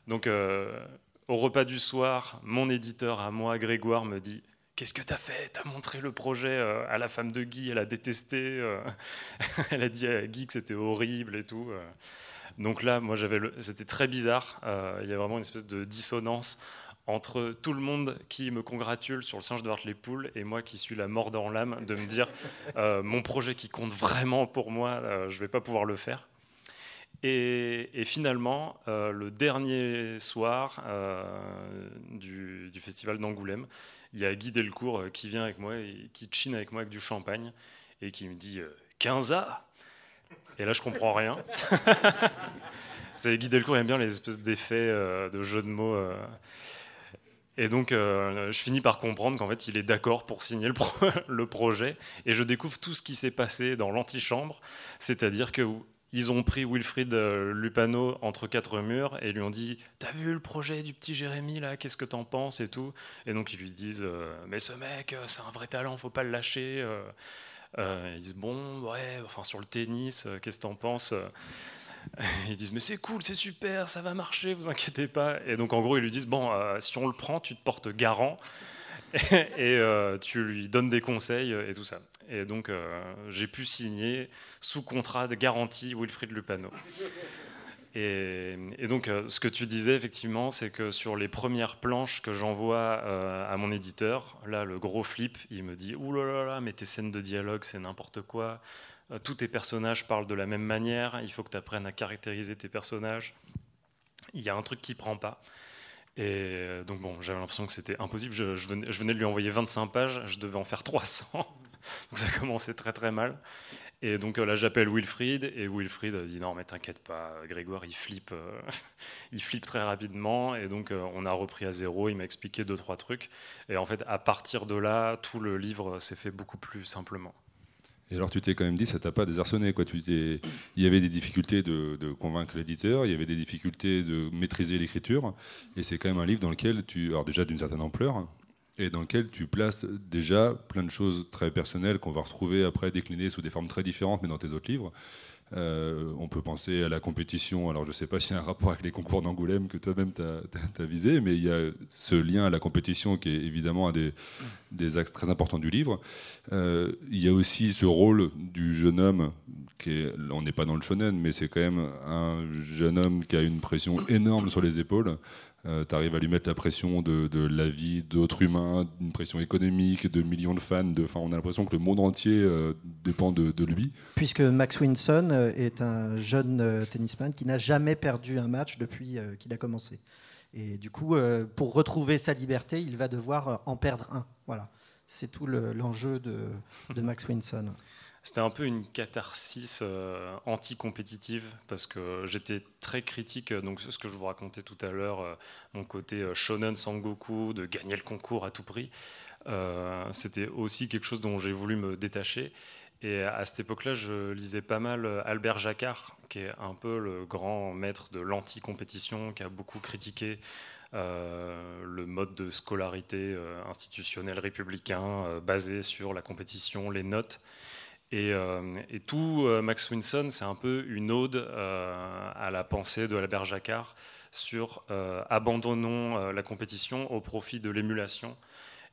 Donc euh, au repas du soir, mon éditeur à moi, Grégoire, me dit Qu'est-ce que t'as fait T'as montré le projet euh, à la femme de Guy, elle a détesté, euh, *laughs* elle a dit à euh, Guy que c'était horrible et tout. Donc là, moi, j'avais, c'était très bizarre. Il y a vraiment une espèce de dissonance entre tout le monde qui me congratule sur le singe de poules et moi qui suis la mort en l'âme de me dire mon projet qui compte vraiment pour moi, je ne vais pas pouvoir le faire. Et, finalement, euh, le dernier soir euh, du, festival d'Angoulême, il y a Guy Delcourt euh, qui vient avec moi, et qui chine avec moi avec du champagne, et qui me dit 15 A Et là, je comprends rien. *laughs* C'est Guy Delcourt aime bien les espèces d'effets de jeux de mots. Et donc, je finis par comprendre qu'en fait, il est d'accord pour signer le, *laughs* le, projet. Et je découvre tout ce qui s'est passé dans l'antichambre. C'est-à-dire que ils ont pris Wilfried euh, Lupano entre quatre murs et lui ont dit T'as vu le projet du petit Jérémy là Qu'est-ce que t'en penses et tout Et donc ils lui disent euh, Mais ce mec, euh, c'est un vrai talent, faut pas le lâcher. ils disent Bon, ouais, enfin sur le tennis, qu'est-ce que t'en penses ils disent mais c'est cool, c'est super, ça va marcher, vous inquiétez pas. Et donc en gros ils lui disent bon si on le prend, tu te portes garant *laughs* et, tu lui donnes des conseils et tout ça. Et donc, euh, j'ai pu signer sous contrat de garantie Wilfried Lupano. Et, et, donc, euh, ce que tu disais, effectivement, c'est que sur les premières planches que j'envoie euh, à mon éditeur, là, le gros flip, il me dit Ouh là là là, mais tes scènes de dialogue, c'est n'importe quoi. Tous tes personnages parlent de la même manière. Il faut que tu apprennes à caractériser tes personnages. Il y a un truc qui prend pas. Et donc, bon, j'avais l'impression que c'était impossible. Je, venais, je venais de lui envoyer 25 pages, je devais en faire 300 donc ça *laughs* commençait très très mal. Et donc euh, là, j'appelle Wilfried, et Wilfried euh, dit non, mais t'inquiète pas, euh, Grégoire, il flippe, *laughs* il flippe très rapidement, et donc on a repris à zéro. Il m'a expliqué deux trois trucs, et en fait, à partir de là, tout le livre s'est fait beaucoup plus simplement. Et alors, tu t'es quand même dit, ça t'a pas désarçonné, quoi. Tu il y avait des difficultés de, de convaincre l'éditeur, il y avait des difficultés de maîtriser l'écriture, et c'est quand même un livre dans lequel tu, alors déjà d'une certaine ampleur, et dans lequel tu places déjà plein de choses très personnelles qu'on va retrouver après déclinées sous des formes très différentes, mais dans tes autres livres. Euh, on peut penser à la compétition, alors je ne sais pas *laughs* s'il y a un rapport avec les concours d'Angoulême que toi-même t'as visé, mais il y a ce lien à la compétition qui est évidemment un des, des axes très importants du livre. Euh, il y a aussi ce rôle du jeune homme, qui est, on n'est pas dans le shonen, mais c'est quand même un jeune homme qui a une pression énorme sur les épaules, euh, tu arrives à lui mettre la pression de, la vie d'autres humains, une pression économique, de millions de fans. De, on a l'impression que le monde entier euh, dépend de, lui. Puisque Max Winson euh, est un jeune tennisman qui n'a jamais perdu un match depuis qu'il a commencé. Et du coup, pour retrouver sa liberté, il va devoir en perdre un. Voilà. C'est tout l'enjeu de Max Winson. C'était un peu une catharsis euh, anti-compétitive parce que j'étais très critique. Donc, ce que je vous racontais tout à l'heure, euh, mon côté euh, shonen Sangoku, de gagner le concours à tout prix, c'était aussi quelque chose dont j'ai voulu me détacher. Et à cette époque-là, je lisais pas mal Albert Jacquard, qui est un peu le grand maître de l'anti-compétition, qui a beaucoup critiqué le mode de scolarité institutionnel républicain basé sur la compétition, les notes. Euh, et, tout euh, Max Winson, c'est un peu une ode euh, à la pensée de Albert Jacquard sur abandonnons la compétition au profit de l'émulation.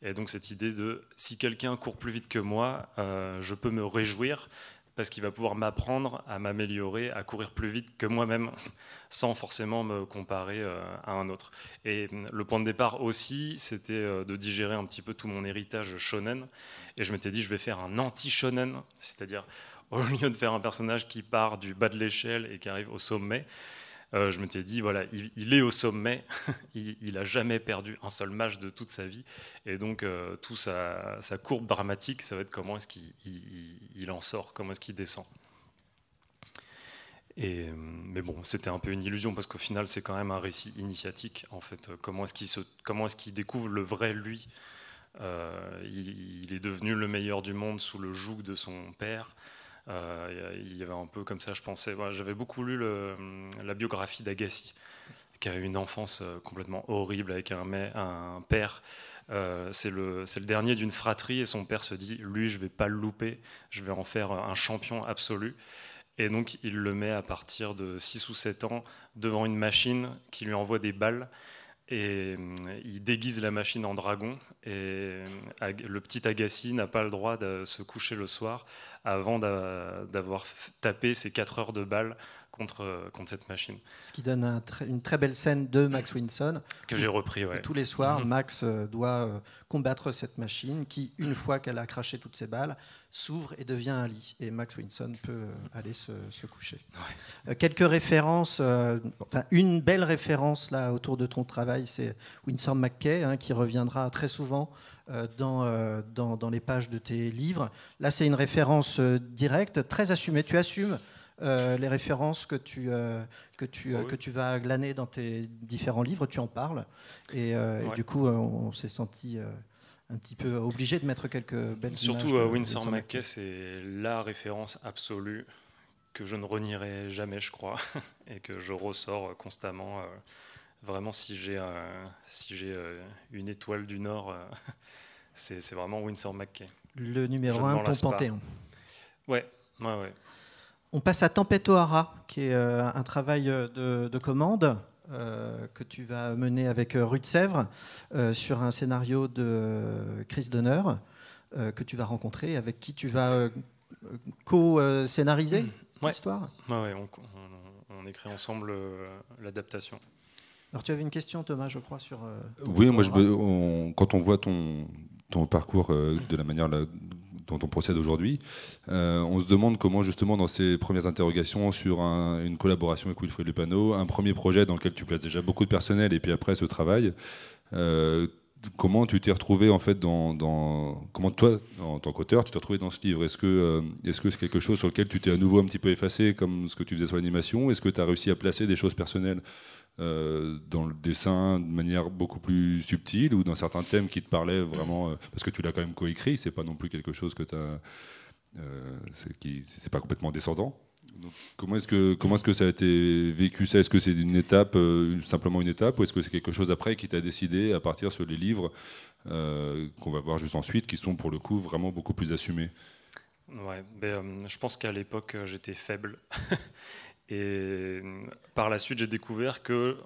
Et donc cette idée de si quelqu'un court plus vite que moi, je peux me réjouir parce qu'il va pouvoir m'apprendre à m'améliorer, à courir plus vite que moi-même, *laughs* sans forcément me comparer euh, à un autre. Et hum, le point de départ aussi, c'était euh, de digérer un petit peu tout mon héritage shonen. Et je m'étais dit, je vais faire un anti-shonen, c'est-à-dire *laughs* au lieu de faire un personnage qui part du bas de l'échelle et qui arrive au sommet, euh, je m'étais dit, voilà, il, est au sommet, *laughs* il n'a jamais perdu un seul match de toute sa vie, et donc euh, tout toute sa, courbe dramatique, ça va être comment est-ce qu'il il, en sort, comment est-ce qu'il descend. Et, euh, mais bon, c'était un peu une illusion parce qu'au final, c'est quand même un récit initiatique. En fait, comment est-ce qu'il, découvre le vrai lui euh, il, est devenu le meilleur du monde sous le joug de son père. Euh, il y avait un peu comme ça, je pensais. J'avais beaucoup lu la biographie d'Agassi, qui a eu une enfance euh, complètement horrible avec un, père. Euh, c'est le, dernier d'une fratrie et son père se dit lui, je vais pas le louper, je vais en faire un champion absolu. Et donc il le met à partir de 6 ou 7 ans devant une machine qui lui envoie des balles. Et il déguise la machine en dragon. Et le petit Agassi n'a pas le droit de se coucher le soir avant d'avoir tapé ces 4 heures de balles contre, contre cette machine. Ce qui donne une très belle scène de Max Winson. Que j'ai repris, ouais. Tous les soirs, mhm. Max euh, doit euh, combattre cette machine qui, une fois qu'elle a craché toutes ses balles, s'ouvre et devient un lit. Et Max Winson peut euh, aller se, coucher. quelques références, enfin une belle référence là autour de ton travail, c'est Winsor McKay, hein, qui reviendra très souvent euh, euh, dans, dans, les pages de tes livres. Là, c'est une référence euh, directe, très assumée. Tu assumes les références que tu, que, tu, que tu vas glaner dans tes différents livres, tu en parles. Et, du coup, on, s'est senti un petit peu obligé de mettre quelques belles Surtout images. Surtout Winsor McKay, c'est la référence absolue que je ne renierai jamais, je crois, *laughs* et que je ressors constamment vraiment, si j'ai si j'ai euh, une étoile du Nord, euh, *laughs* c'est, vraiment Winsor McKay. Le numéro un ton panthéon. Ouais, ouais, On passe à Tempête qui est euh, un travail de, commande. que tu vas mener avec Ruth Sèvres sur un scénario de Chris Donner que tu vas rencontrer, avec qui tu vas co-scénariser mmh, l'histoire. Ouais, ouais, on, écrit ensemble l'adaptation. Alors tu avais une question Thomas, je crois, sur... Euh, oui, moi, je, quand on voit ton, parcours euh, de la manière dont on procède aujourd'hui. Euh, on se demande comment, justement, dans ces premières interrogations sur une collaboration avec Wilfried Lepano, un premier projet dans lequel tu places déjà beaucoup de personnel et puis après ce travail, comment tu t'es retrouvé en fait dans, comment toi en tant qu'auteur tu t'es retrouvé dans ce livre est-ce que est-ce que c'est quelque chose sur lequel tu t'es à nouveau un petit peu effacé comme ce que tu faisais sur l'animation est-ce que tu as réussi à placer des choses personnelles euh, dans le dessin de manière beaucoup plus subtile ou dans certains thèmes qui te parlaient vraiment, euh, parce que tu l'as quand même coécrit, c'est pas non plus quelque chose que tu as. Euh, c'est pas complètement descendant. comment est-ce que comment est-ce que ça a été vécu ça Est-ce que c'est une étape simplement une étape ou est-ce que c'est quelque chose après qui t'a décidé à partir sur les livres qu'on va voir juste ensuite qui sont pour le coup vraiment beaucoup plus assumés Ouais, ben, je pense qu'à l'époque j'étais faible *laughs* Et euh, par la suite, j'ai découvert que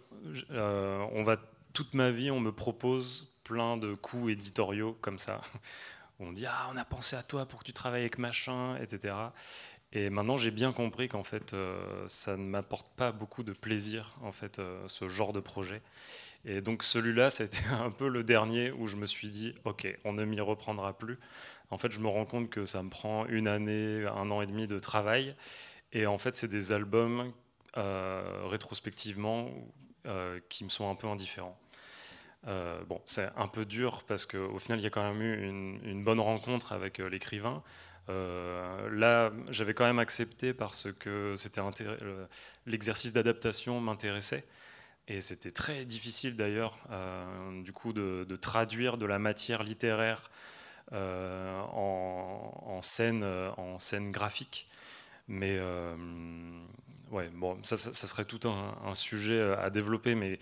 euh, va, toute ma vie, on me propose plein de coups éditoriaux comme ça. *laughs* On dit Ah, on a pensé à toi pour que tu travailles avec machin, etc. Et maintenant, j'ai bien compris qu'en fait, euh, ça ne m'apporte pas beaucoup de plaisir, en fait, ce genre de projet. Et donc, celui-là, c'était *laughs* un peu le dernier où je me suis dit Ok, on ne m'y reprendra plus. En fait, je me rends compte que ça me prend une année, un an et demi de travail. Et en fait, c'est des albums euh, rétrospectivement euh, qui me sont un peu indifférents. Euh, bon, c'est un peu dur parce qu'au final, il y a quand même eu une, bonne rencontre avec l'écrivain. là, j'avais quand même accepté parce que c'était l'exercice d'adaptation m'intéressait. Et c'était très difficile d'ailleurs, du coup, de, traduire de la matière littéraire en, en, scène, en scène graphique. Mais euh, ouais, bon, ça, ça, serait tout un, sujet euh, à développer, mais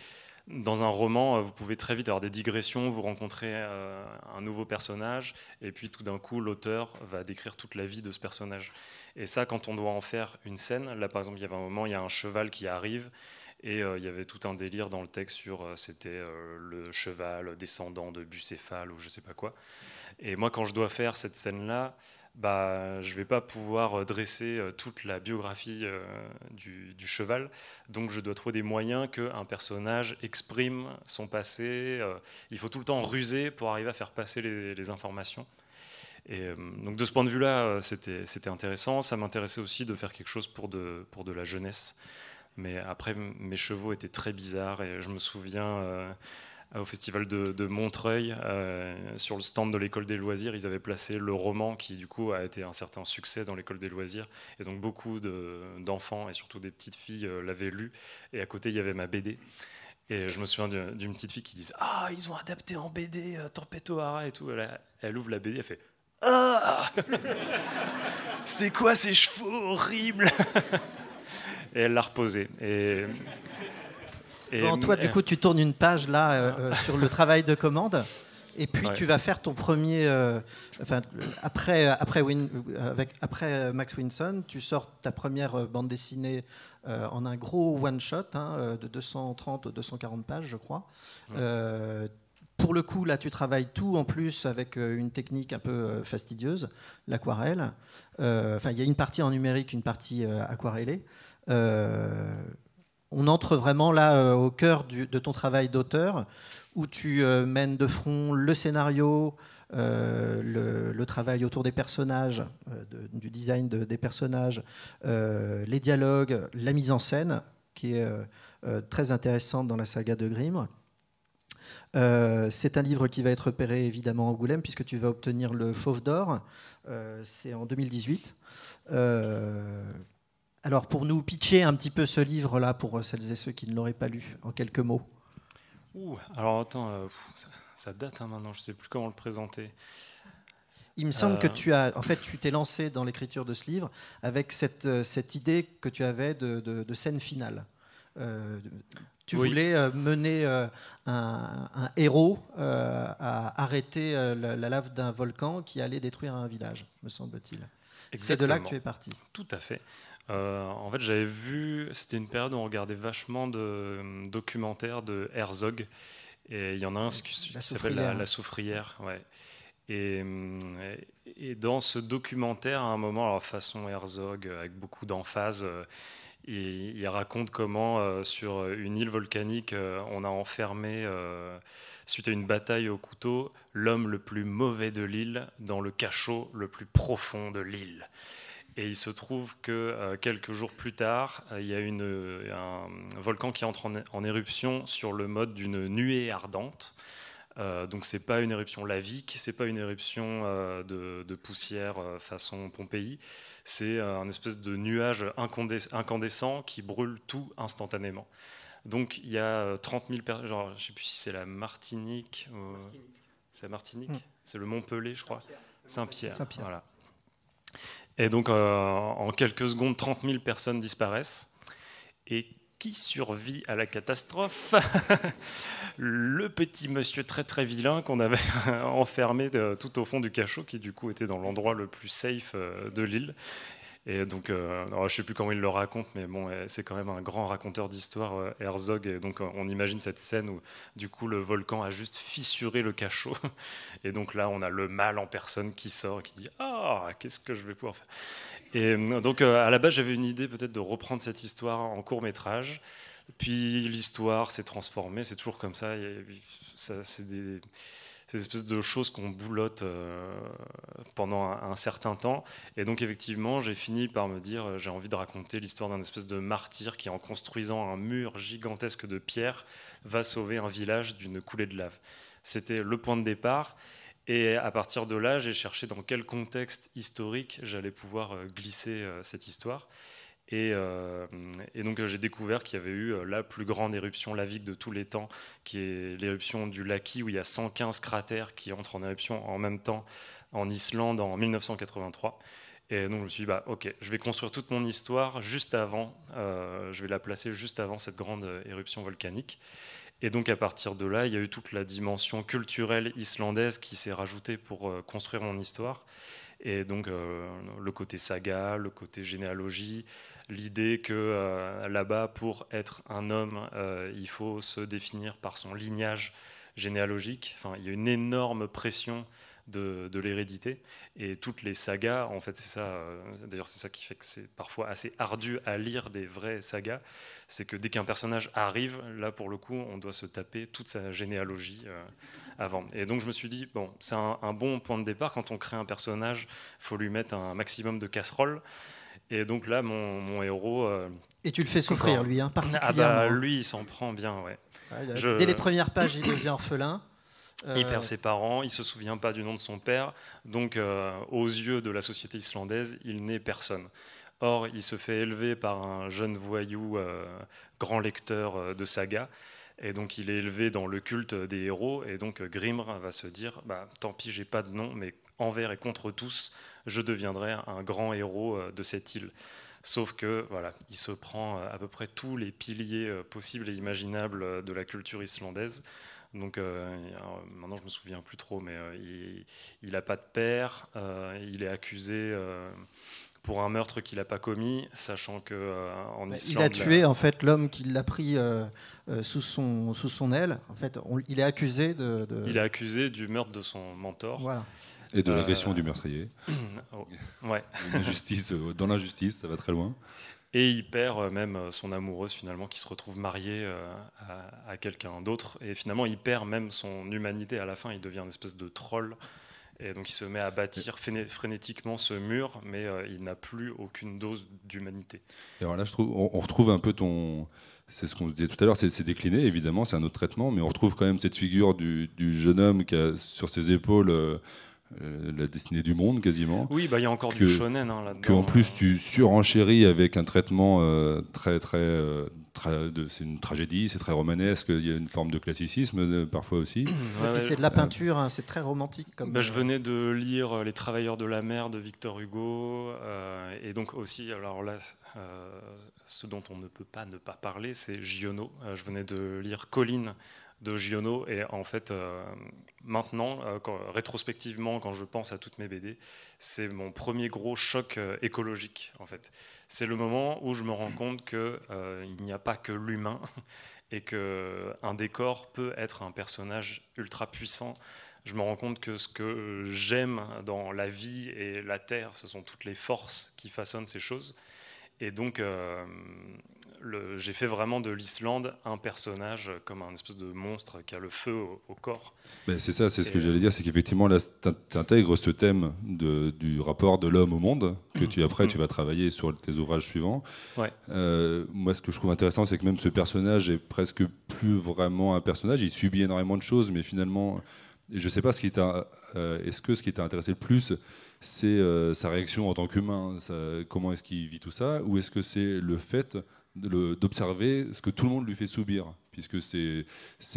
dans un roman, euh, vous pouvez très vite avoir des digressions, vous rencontrez un nouveau personnage, et puis tout d'un coup, l'auteur va décrire toute la vie de ce personnage. Et ça, quand on doit en faire une scène, là par exemple, il y avait un moment, il y a un cheval qui arrive, et il y avait tout un délire dans le texte sur c'était le cheval descendant de Bucéphale ou je sais pas quoi. Et moi, quand je dois faire cette scène-là, bah, je ne vais pas pouvoir euh, dresser euh, toute la biographie euh, du, cheval. Donc je dois trouver des moyens qu'un personnage exprime son passé. il faut tout le temps ruser pour arriver à faire passer les, informations. Et, donc de ce point de vue-là, c'était intéressant. Ça m'intéressait aussi de faire quelque chose pour de, pour de la jeunesse. Mais après, mes chevaux étaient très bizarres et je me souviens au festival de, Montreuil, euh, sur le stand de l'école des loisirs, ils avaient placé le roman qui du coup a été un certain succès dans l'école des loisirs. Et donc beaucoup d'enfants et surtout des petites filles euh, l'avaient lu. Et à côté, il y avait ma BD. Et je me souviens d'une petite fille qui disait Ah, ils ont adapté en BD euh, et tout. Elle, ouvre la BD, elle fait Ah *laughs* C'est quoi ces chevaux horribles Et elle l'a reposé. Et et toi, du euh, coup, tu tournes une page là euh, euh, *laughs* sur le travail de commande. Et puis tu vas faire ton premier, enfin après après, avec, après Max Winson, tu sors ta première bande dessinée en un gros one shot hein, de 230 ou 240 pages, je crois. pour le coup, là, tu travailles tout en plus avec une technique un peu fastidieuse, l'aquarelle. Enfin, il y a une partie en numérique, une partie aquarellée on entre vraiment là euh, au cœur de ton travail d'auteur, où tu euh, mènes de front le scénario, euh, le, travail autour des personnages, du design des personnages, les dialogues, la mise en scène, qui est très intéressante dans la saga de Grimm. c'est un livre qui va être repéré évidemment en Angoulême puisque tu vas obtenir le Fauve d'Or. c'est en 2018. Alors pour nous pitcher un petit peu ce livre-là, pour euh, celles et ceux qui ne l'auraient pas lu, en quelques mots. alors attends, euh, ça, date hein, maintenant, je ne sais plus comment le présenter. Il me semble que euh. tu as, en fait, tu t'es lancé dans l'écriture de ce livre avec cette, idée que tu avais de, de, scène finale. tu voulais mener un, héros à arrêter la lave d'un volcan qui allait détruire un village, me semble-t-il. C'est de là que tu es parti. Tout à fait. Euh, en fait, j'avais vu, c'était une période où on regardait vachement de euh, documentaires de Herzog. Et il y en a un qui, s'appelle la, la, Soufrière. Ouais. Euh, et, dans ce documentaire, à un moment, alors façon Herzog, avec beaucoup d'emphase, il, raconte comment sur une île volcanique, on a enfermé, suite à une bataille au couteau, l'homme le plus mauvais de l'île dans le cachot le plus profond de l'île. Et il se trouve que euh, quelques jours plus tard, euh, il y a une, euh, un volcan qui entre en, éruption sur le mode d'une nuée ardente. Euh, donc c'est pas une éruption lavique, c'est pas une éruption de, poussière façon Pompéi, c'est un espèce de nuage incandescent qui brûle tout instantanément. Donc il y a 30 000 personnes, Je ne sais plus si c'est la Martinique, c'est la Martinique, mm. c'est le Montpellier, je crois, Saint-Pierre, Saint-Pierre. Voilà. Et donc, euh, en quelques secondes, 30 000 personnes disparaissent. Et qui survit à la catastrophe Le petit monsieur très très vilain qu'on avait *laughs* enfermé euh, tout au fond du cachot, qui du coup était dans l'endroit le plus safe euh, de l'île et donc, euh, je ne sais plus comment il le raconte, mais bon, eh, c'est quand même un grand raconteur d'histoire, euh, Herzog. Et donc, euh, on imagine cette scène où, du coup, le volcan a juste fissuré le cachot. *laughs* Et donc là, on a le mal en personne qui sort, et qui dit Ah, qu'est-ce que je vais pouvoir faire Et donc, à la base, j'avais une idée peut-être de reprendre cette histoire en court métrage. Puis l'histoire s'est transformée, c'est toujours comme ça. ça c'est des ces espèces de choses qu'on boulotte euh, pendant un, certain temps. Et donc effectivement, j'ai fini par me dire, euh, j'ai envie de raconter l'histoire d'un espèce de martyr qui, en construisant un mur gigantesque de pierre, va sauver un village d'une coulée de lave. C'était le point de départ. Et à partir de là, j'ai cherché dans quel contexte historique j'allais pouvoir euh, glisser cette histoire. Euh, et, donc euh, j'ai découvert qu'il y avait eu euh, la plus grande éruption lavique de tous les temps, qui est l'éruption du Laki, où il y a 115 cratères qui entrent en éruption en même temps en Islande en 1983. Et donc je me suis dit, bah, ok, je vais construire toute mon histoire juste avant, je vais la placer juste avant cette grande éruption volcanique. Et donc à partir de là, il y a eu toute la dimension culturelle islandaise qui s'est rajoutée pour construire mon histoire. Et donc le côté saga, le côté généalogie, l'idée que euh, là-bas, pour être un homme, euh, il faut se définir par son lignage généalogique. Enfin, il y a une énorme pression de, l'hérédité et toutes les sagas, en fait, c'est ça. Euh, d'ailleurs, c'est ça qui fait que c'est parfois assez ardu à lire des vraies sagas, c'est que dès qu'un personnage arrive, là pour le coup, on doit se taper toute sa généalogie avant. Et donc je me suis dit, bon, c'est un, un, bon point de départ. Quand on crée un personnage, faut lui mettre un maximum de casseroles. Et donc là, mon, mon héros. Euh, et tu le fais souffrir, lui, hein, ah bah, particulièrement. Ah lui, il s'en prend bien, ouais. Dès les premières pages, il devient orphelin. Il perd ses parents, il se souvient pas du nom de son père, donc euh, aux yeux de la société islandaise, il n'est personne. Or, il se fait élever par un jeune voyou, euh, grand lecteur de saga, et donc il est élevé dans le culte des héros, et donc Grimr va se dire, bah, tant pis, j'ai pas de nom, mais envers et contre tous, je deviendrai un grand héros euh, de cette île. Sauf que voilà, il se prend euh, à peu près tous les piliers euh, possibles et imaginables de la culture islandaise. Donc maintenant je me souviens plus trop, mais il n'a pas de père, il est accusé pour un meurtre qu'il n'a pas commis, sachant que en Islande, il a tué en fait l'homme qui l'a pris sous son sous son aile. En fait, il est accusé de, Il est accusé du meurtre de son mentor. Voilà. Et de euh, l'agression du meurtrier. *clears throat* Euh, dans l'injustice, ça va très loin. Et il perd euh, même son amoureuse finalement qui se retrouve mariée à, quelqu'un d'autre. Et finalement, il perd même son humanité à la fin. Il devient une espèce de troll. Et donc il se met à bâtir frénétiquement ce mur, mais il n'a plus aucune dose d'humanité. Et alors là, je trouve, on, retrouve un peu ton... C'est ce qu'on disait tout à l'heure, c'est décliné, évidemment, c'est un autre traitement, mais on retrouve quand même cette figure du, jeune homme qui a sur ses épaules... Euh, la destinée du monde quasiment. Oui, bah, il y a encore du shonen hein, là-dedans. Que en plus tu surenchéris avec un traitement euh, très très, euh, c'est une tragédie, c'est très romanesque, il y a une forme de classicisme parfois aussi. *clears throat* c'est de la peinture, hein, c'est très romantique comme. Bah, je venais de lire Les Travailleurs de la mer de Victor Hugo et donc aussi alors là ce dont on ne peut pas ne pas parler, c'est Giono. je venais de lire Colline de Giono. Et en fait, euh, maintenant, euh, rétrospectivement, quand je pense à toutes mes BD, c'est mon premier gros choc euh, écologique. En fait, c'est le moment où je me rends compte que il n'y a pas que l'humain *laughs* et que un décor peut être un personnage ultra puissant. Je me rends compte que ce que j'aime dans la vie et la terre, ce sont toutes les forces qui façonnent ces choses. Et donc, euh, j'ai fait vraiment de l'Islande un personnage euh, comme un espèce de monstre qui a le feu au, corps. Ben, c'est ça, c'est ce que euh, j'allais dire, c'est qu'effectivement, là, tu intègres ce thème de, du rapport de l'homme au monde, que mm-hmm. tu après, mm-hmm. tu vas travailler sur tes ouvrages suivants. moi, ce que je trouve intéressant, c'est que même ce personnage est presque plus vraiment un personnage, il subit énormément de choses, mais finalement, je ne sais pas ce qui t'a... Est-ce que ce qui t'a intéressé le plus c'est euh, sa réaction en tant qu'humain, comment est-ce qu'il vit tout ça, ou est-ce que c'est le fait d'observer ce que tout le monde lui fait subir, puisque c'est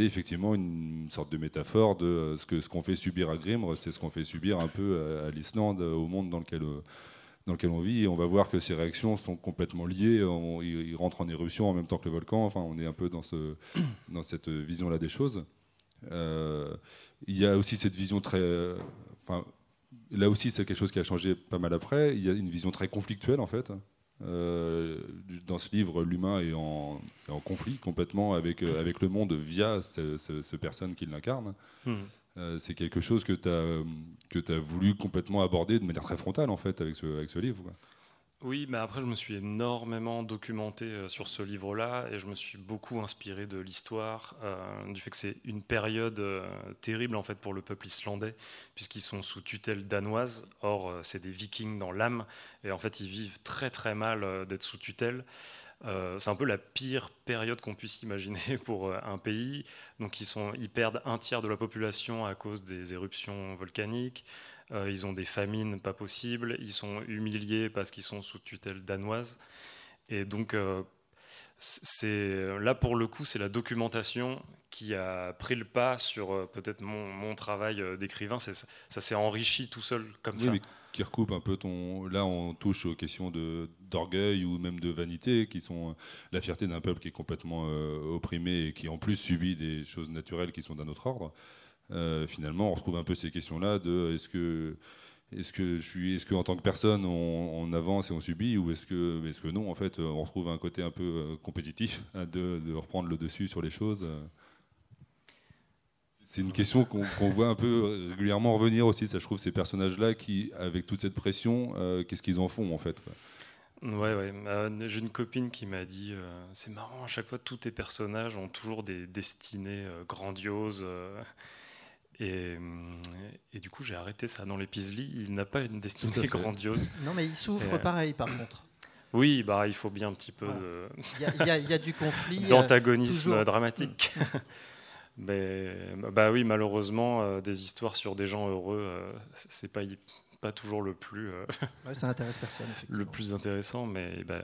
effectivement une sorte de métaphore de euh, ce qu'on ce qu'on fait subir à Grimm, c'est ce qu'on fait subir un peu à, l'Islande, euh, au monde dans lequel, dans lequel on vit, et on va voir que ces réactions sont complètement liées, il ils rentrent en éruption en même temps que le volcan, enfin on est un peu dans, ce, *coughs* dans cette vision-là des choses. Il y a aussi cette vision très là aussi, c'est quelque chose qui a changé pas mal après. Il y a une vision très conflictuelle, en fait. Euh, dans ce livre, l'humain est en, conflit complètement avec, euh, avec le monde via ce, personne qui l'incarne. Hmm. Euh, c'est quelque chose que tu as, que as voulu complètement aborder de manière très frontale, en fait, avec ce, avec ce livre. Oui, mais après, je me suis énormément documenté euh, sur ce livre-là et je me suis beaucoup inspiré de l'histoire, euh, du fait que c'est une période euh, terrible en fait pour le peuple islandais, puisqu'ils sont sous tutelle danoise. Or, c'est des vikings dans l'âme et en fait, ils vivent très très mal d'être sous tutelle. c'est un peu la pire période qu'on puisse imaginer *laughs* pour un pays. Donc ils perdent un tiers de la population à cause des éruptions volcaniques. Euh, ils ont des famines pas possibles, ils sont humiliés parce qu'ils sont sous tutelle danoise. Et donc, euh, euh, là pour le coup, c'est la documentation qui a pris le pas sur peut-être mon, travail d'écrivain. Ça, s'est enrichi tout seul comme ça. qui recoupe un peu ton. Là, on touche aux questions de d'orgueil ou même de vanité, qui sont la fierté d'un peuple qui est complètement opprimé et qui en plus subit des choses naturelles qui sont d'un autre ordre. Euh, finalement, on retrouve un peu ces questions-là de est-ce que est-ce que je suis, est-ce que en tant que personne, on, avance et on subit, ou est-ce que, est-ce que non, en fait, on retrouve un côté un peu euh, compétitif *laughs* de, reprendre le dessus sur les choses. C'est une question qu'on, voit un peu régulièrement revenir aussi. Ça, je trouve ces personnages-là qui, avec toute cette pression, euh, qu'est-ce qu'ils en font en fait Ouais, ouais. J'ai une copine qui m'a dit c'est marrant. À chaque fois, tous tes personnages ont toujours des destinées grandioses. Euh, et, du coup, j'ai arrêté ça. Dans les il n'a pas une destinée grandiose. Non, mais il souffre euh, pareil, par contre. Oui, bah, il faut bien un petit peu Il y, a du conflit. Euh, d'antagonisme dramatique. Mm. *laughs* mais, bah oui, malheureusement, des histoires sur des gens heureux, ce c'est pas, pas toujours le plus. ça intéresse personne. *laughs* Le plus intéressant, mais bah,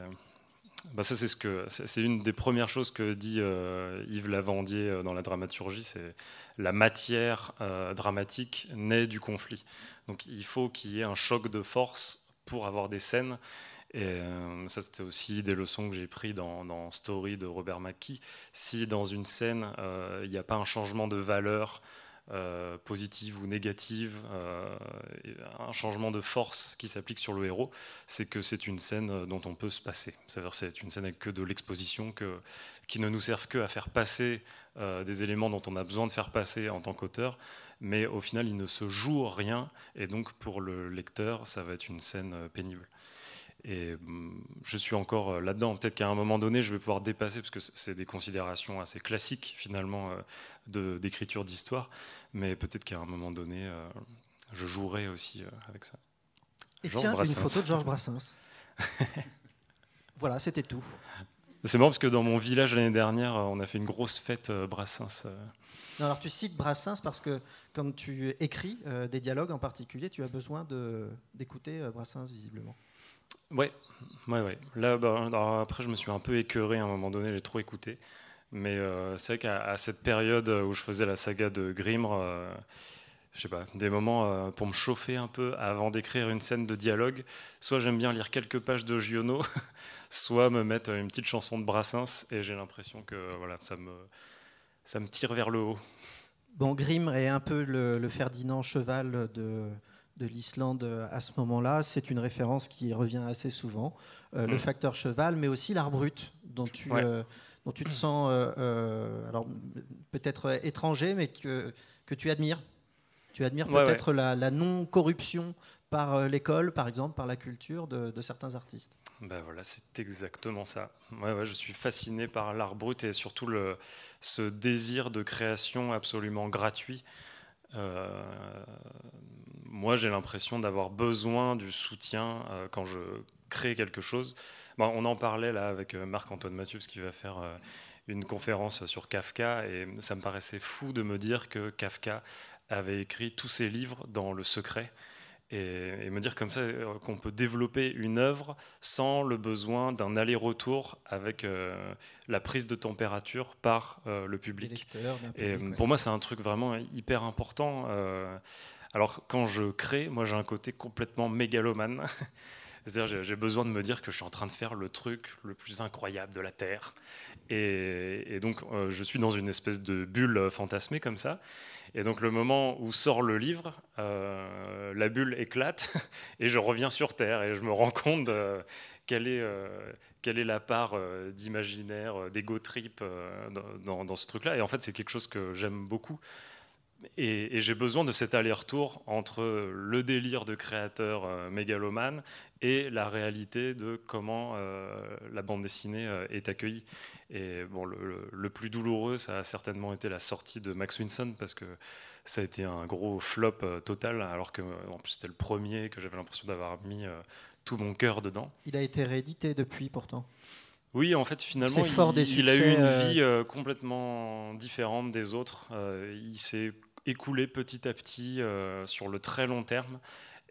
bah, ça, c'est que c'est une des premières choses que dit euh, Yves Lavandier euh, dans la dramaturgie, c'est la matière euh, dramatique naît du conflit. Donc il faut qu'il y ait un choc de force pour avoir des scènes. Et ça, c'était aussi des leçons que j'ai prises dans, dans, Story de Robert McKee. Si dans une scène, il n'y a pas un changement de valeur, euh, positive ou négative, euh, un changement de force qui s'applique sur le héros, c'est que c'est une scène euh, dont on peut se passer. C'est-à-dire c'est une scène avec que de l'exposition, que, qui ne nous sert que à faire passer des éléments dont on a besoin de faire passer en tant qu'auteur, mais au final il ne se joue rien, et donc pour le lecteur ça va être une scène pénible. Et mm, je suis encore là-dedans. Peut-être qu'à un moment donné, je vais pouvoir dépasser, parce que c'est des considérations assez classiques, finalement, d'écriture d'histoire. Mais peut-être qu'à un moment donné, euh, je jouerai aussi euh, avec ça. Et tiens, une photo de Georges Brassens. *laughs* voilà, c'était tout. C'est marrant parce que dans mon village l'année dernière, euh, on a fait une grosse fête Brassens. alors tu cites Brassens parce que comme tu écris des dialogues en particulier, tu as besoin d'écouter Brassens visiblement. Ouais, ouais, ouais. Là, ben, après, je me suis un peu écœuré à un moment donné, j'ai trop écouté. Mais euh, c'est vrai qu'à cette période où je faisais la saga de Grimr euh, je sais pas, des moments euh, pour me chauffer un peu avant d'écrire une scène de dialogue, soit j'aime bien lire quelques pages de Giono, *laughs* soit me mettre une petite chanson de Brassens, et j'ai l'impression que voilà, ça me, ça me tire vers le haut. Bon, Grimm est un peu le, Ferdinand Cheval de, de l'Islande à ce moment-là. C'est une référence qui revient assez souvent. Le mm. facteur cheval, mais aussi l'art brut dont tu, dont tu te sens euh, euh, alors peut-être étranger, mais que, que tu admires Tu admires peut-être la, non-corruption par euh, l'école, par exemple, par la culture de, certains artistes. Ben voilà, c'est exactement ça. Ouais, ouais, je suis fasciné par l'art brut et surtout le, ce désir de création absolument gratuit. moi, j'ai l'impression d'avoir besoin du soutien quand je crée quelque chose. Bah, on en parlait là avec euh, Marc-Antoine Mathieu, parce qu'il va faire euh, une conférence euh, sur Kafka, et ça me paraissait fou de me dire que Kafka avait écrit tous ses livres dans le secret. Et, me dire comme ça qu'on peut développer une œuvre sans le besoin d'un aller-retour avec la prise de température par le public. pour moi, c'est un truc vraiment hyper important. alors quand je crée, moi j'ai un côté complètement mégalomane. *laughs* C'est-à-dire, j'ai besoin de me dire que je suis en train de faire le truc le plus incroyable de la Terre. Et, donc, euh, je suis dans une espèce de bulle fantasmée comme ça. Et donc, le moment où sort le livre, euh, la bulle éclate *laughs* et je reviens sur Terre et je me rends compte euh, quelle est, quelle est la part d'imaginaire, d'ego trip dans, dans, ce truc-là. Et en fait, c'est quelque chose que j'aime beaucoup et, j'ai besoin de cet aller-retour entre le délire de créateur euh, mégalomane et la réalité de comment euh, la bande dessinée euh, est accueillie. Et bon, le, plus douloureux, ça a certainement été la sortie de Max Winson parce que ça a été un gros flop total, alors que en plus c'était le premier que j'avais l'impression d'avoir mis tout mon cœur dedans. Il a été réédité depuis pourtant. Oui, en fait, finalement, il, il, a eu une vie complètement différente des autres. il s'est écoulé petit à petit euh, sur le très long terme.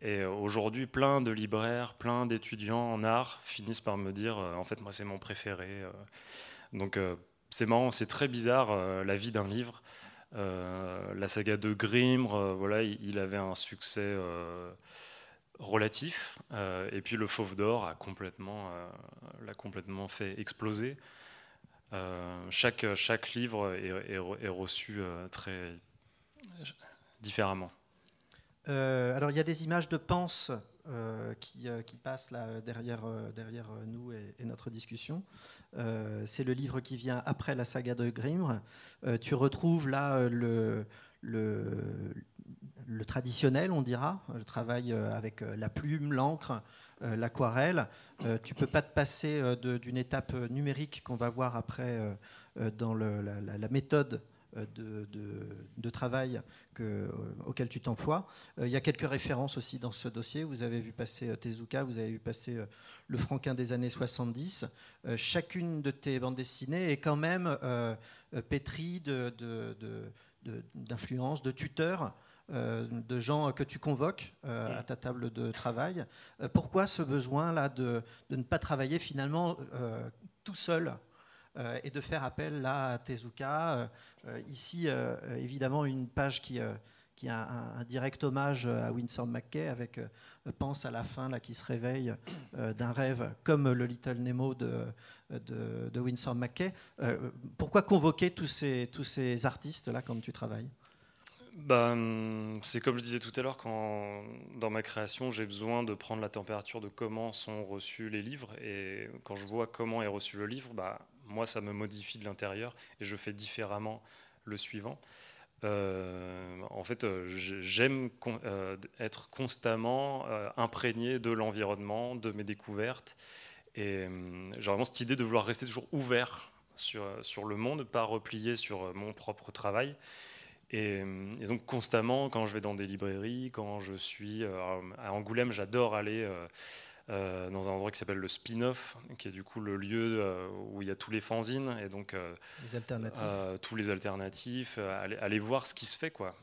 Et euh, aujourd'hui, plein de libraires, plein d'étudiants en art finissent par me dire euh, en fait, moi, c'est mon préféré. Donc, c'est marrant, c'est très bizarre la vie d'un livre. la saga de Grimm, voilà, il, avait un succès relatif. et puis, le Fauve d'Or a complètement, l'a complètement fait exploser. chaque, chaque livre est, reçu très, différemment euh, Alors, il y a des images de Pense euh, euh, qui, passent qui, là derrière, derrière nous et, notre discussion. c'est le livre qui vient après la saga de Grimm. tu retrouves là le, le, le, traditionnel, on dira, le travail avec la plume, l'encre, l'aquarelle. tu peux pas te passer d'une étape numérique qu'on va voir après dans la, la, méthode euh, de, travail euh, auquel tu t'emploies. Euh, il y a quelques références aussi dans ce dossier. Vous avez vu passer Tezuka, vous avez vu passer le Franquin des années 70. chacune de tes bandes dessinées est quand même pétrie d'influences, de, tuteurs. de gens que tu convoques mm. à ta table de travail. pourquoi ce besoin-là de, ne pas travailler finalement tout seul euh, et de faire appel là à Tezuka. Euh, euh, ici, évidemment, une page qui, qui a un, direct hommage à Winsor McKay avec Pense à la fin là, qui se réveille d'un rêve comme le Little Nemo de, de, Winsor McKay. pourquoi convoquer tous ces, tous ces artistes-là quand tu travailles bah, hum, c'est comme je disais tout à l'heure, quand dans ma création, j'ai besoin de prendre la température de comment sont reçus les livres. Et quand je vois comment est reçu le livre, bah, moi, ça me modifie de l'intérieur et je fais différemment le suivant. Euh, en fait, euh, j'aime euh, être constamment imprégné de l'environnement, de mes découvertes. Et j'ai vraiment cette idée de vouloir rester toujours ouvert sur, sur le monde, pas replié sur mon propre travail. et, donc constamment, quand je vais dans des librairies, quand je suis à Angoulême, j'adore aller euh, dans un endroit qui s'appelle le Spin-off, qui est du coup le lieu euh, où il y a tous les fanzines et donc euh, tous les alternatifs. Allez, voir ce qui se fait, quoi.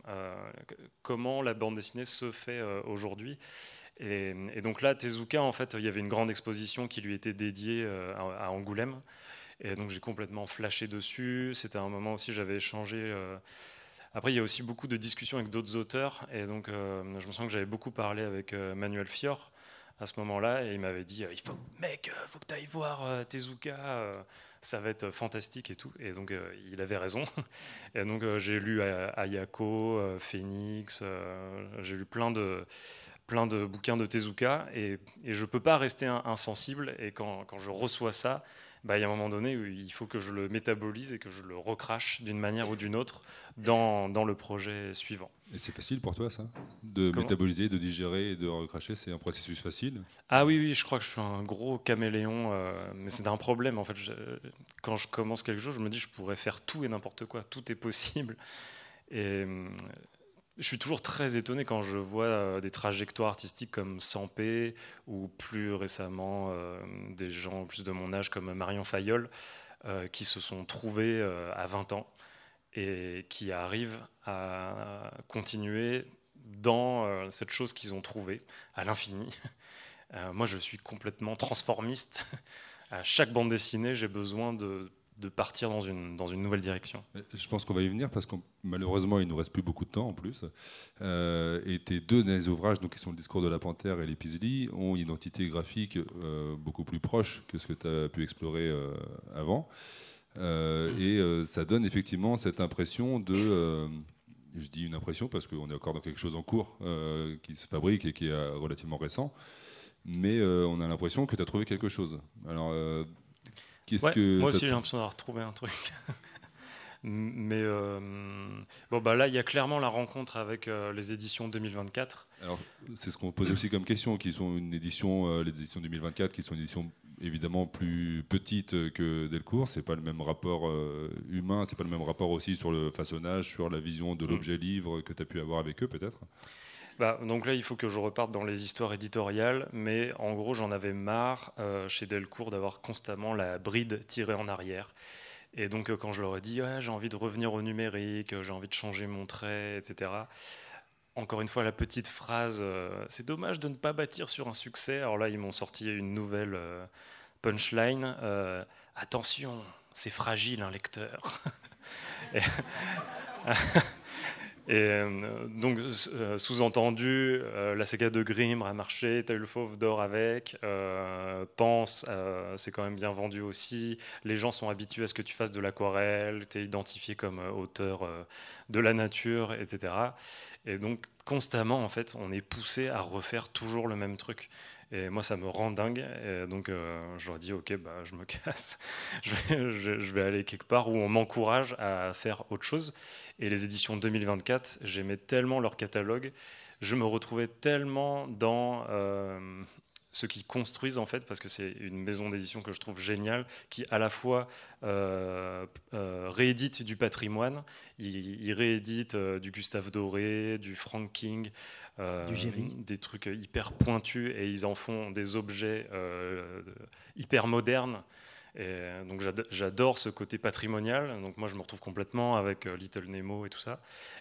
comment la bande dessinée se fait aujourd'hui. Et, donc là, Tezuka, en fait, il y avait une grande exposition qui lui était dédiée à, Angoulême. Et donc j'ai complètement flashé dessus. C'était un moment aussi, j'avais échangé. Après, il y a aussi beaucoup de discussions avec d'autres auteurs. Et donc, je me sens que j'avais beaucoup parlé avec Manuel Fior, à ce moment-là, et il m'avait dit euh, il faut, mec, euh, faut que tu ailles voir euh, Tezuka, ça va être fantastique et tout. Et donc, il avait raison. *laughs* Et donc, j'ai lu Ayako, Phoenix, j'ai lu plein de plein de bouquins de Tezuka et, je ne peux pas rester insensible et quand, quand je reçois ça, bah, il y a un moment donné où il faut que je le métabolise et que je le recrache d'une manière ou d'une autre dans, dans, le projet suivant. Et c'est facile pour toi, ça De métaboliser, de digérer et de recracher, c'est un processus facile Ah oui, oui, je crois que je suis un gros caméléon, euh, mais c'est un problème. En fait, quand je commence quelque chose, je me dis je pourrais faire tout et n'importe quoi, tout est possible. Et hum, je suis toujours très étonné quand je vois euh, des trajectoires artistiques comme Sampé ou plus récemment euh, des gens plus de mon âge comme Marion Fayol euh, qui se sont trouvés à 20 ans et qui arrivent à continuer dans cette chose qu'ils ont trouvée à l'infini. *laughs* moi, je suis complètement transformiste. *laughs* À chaque bande dessinée, j'ai besoin de de partir dans une, dans une nouvelle direction Je pense qu'on va y venir parce que malheureusement, il nous reste plus beaucoup de temps en plus. Euh, et tes deux ouvrages, donc, qui sont le discours de la panthère et l'épizli, ont une identité graphique euh, beaucoup plus proche que ce que tu as pu explorer euh, avant. et ça donne effectivement cette impression de... je dis une impression parce qu'on est encore dans quelque chose en cours qui se fabrique et qui est relativement récent. Mais on a l'impression que tu as trouvé quelque chose. Alors que moi aussi, j'ai l'impression d'avoir trouvé un truc. *laughs* Mais euh, bon, bah là, il y a clairement la rencontre avec euh, les éditions 2024. Alors, c'est ce qu'on posait aussi comme question, qui sont une édition, euh, les éditions 2024, qui sont une édition évidemment plus petite que Delcourt. C'est pas le même rapport humain, c'est pas le même rapport aussi sur le façonnage, sur la vision de mm. l'objet livre que tu as pu avoir avec eux, peut-être. Bah, donc là, il faut que je reparte dans les histoires éditoriales, mais en gros, j'en avais marre euh, chez Delcourt d'avoir constamment la bride tirée en arrière. Et donc, euh, quand je leur ai dit, «Ah, j'ai envie de revenir au numérique, euh, j'ai envie de changer mon trait, etc., encore une fois, la petite phrase, c'est dommage de ne pas bâtir sur un succès. Alors là, ils m'ont sorti une nouvelle punchline. attention, c'est fragile un lecteur. *laughs* Et euh, donc, euh, sous-entendu, euh, la saga de Grimm a marché, as eu le fauve d'or avec, pense, c'est quand même bien vendu aussi. Les gens sont habitués à ce que tu fasses de l'aquarelle, tu es identifié comme auteur de la nature, etc. Et donc, constamment, en fait, on est poussé à refaire toujours le même truc. Et moi, ça me rend dingue. Et donc, euh, je leur dis, OK, bah, je me *laughs* casse. je, vais, aller quelque part où on m'encourage à faire autre chose. Et les éditions 2024, j'aimais tellement leur catalogue. Je me retrouvais tellement dans euh, ce qu'ils construisent en fait, parce que c'est une maison d'édition que je trouve géniale, qui à la fois euh, euh, réédite du patrimoine, ils rééditent réédite euh, du Gustave Doré, du Frank King, des trucs hyper pointus, et ils en font des objets hyper modernes donc j'adore ce côté patrimonial. Donc moi je me retrouve complètement avec euh, Little Nemo et tout ça.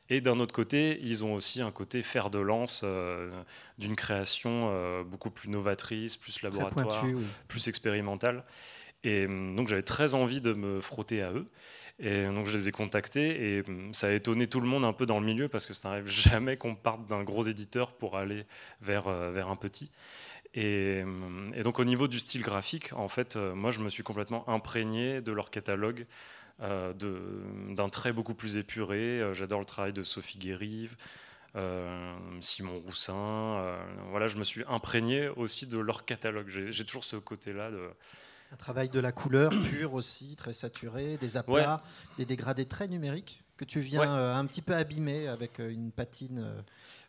Et d'un autre côté, ils ont aussi un côté fer de lance euh, d'une création euh, beaucoup plus novatrice, plus laboratoire, plus expérimentale. Et donc j'avais très envie de me frotter à eux. Et donc je les ai contactés et ça a étonné tout le monde un peu dans le milieu parce que ça n'arrive *laughs* jamais qu'on parte d'un gros éditeur pour aller vers, vers un petit. Euh, et, donc au niveau du style graphique, en fait, euh, moi je me suis complètement imprégné de leur catalogue, euh, d'un trait beaucoup plus épuré. Euh, j'adore le travail de Sophie Guérive, Simon Roussin. voilà, je me suis imprégné aussi de leur catalogue. J'ai toujours ce côté-là de... Un travail de la couleur pure aussi, très saturé, des aplats, des dégradés très numériques que tu viens un petit peu abîmer avec une patine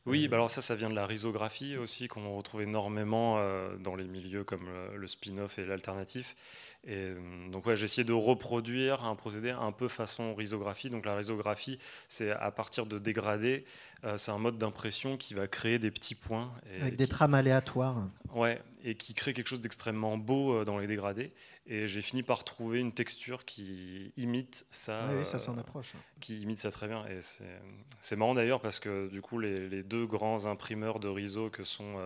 oui, euh, bah alors ça, ça vient de la rhizographie aussi, qu'on retrouve énormément euh, dans les milieux comme euh, le spin-off et l'alternatif. Et euh, donc ouais, j'ai essayé de reproduire un procédé un peu façon risographie. Donc la risographie, c'est à partir de dégradés, euh, c'est un mode d'impression qui va créer des petits points. Avec des trames aléatoires. Ouais, et qui crée quelque chose d'extrêmement beau euh, dans les dégradés. Et j'ai fini par trouver une texture qui imite ça. Oui, ça s'en approche. qui imite ça très bien. Et c'est marrant d'ailleurs parce que du coup, les, deux grands imprimeurs de riso que sont...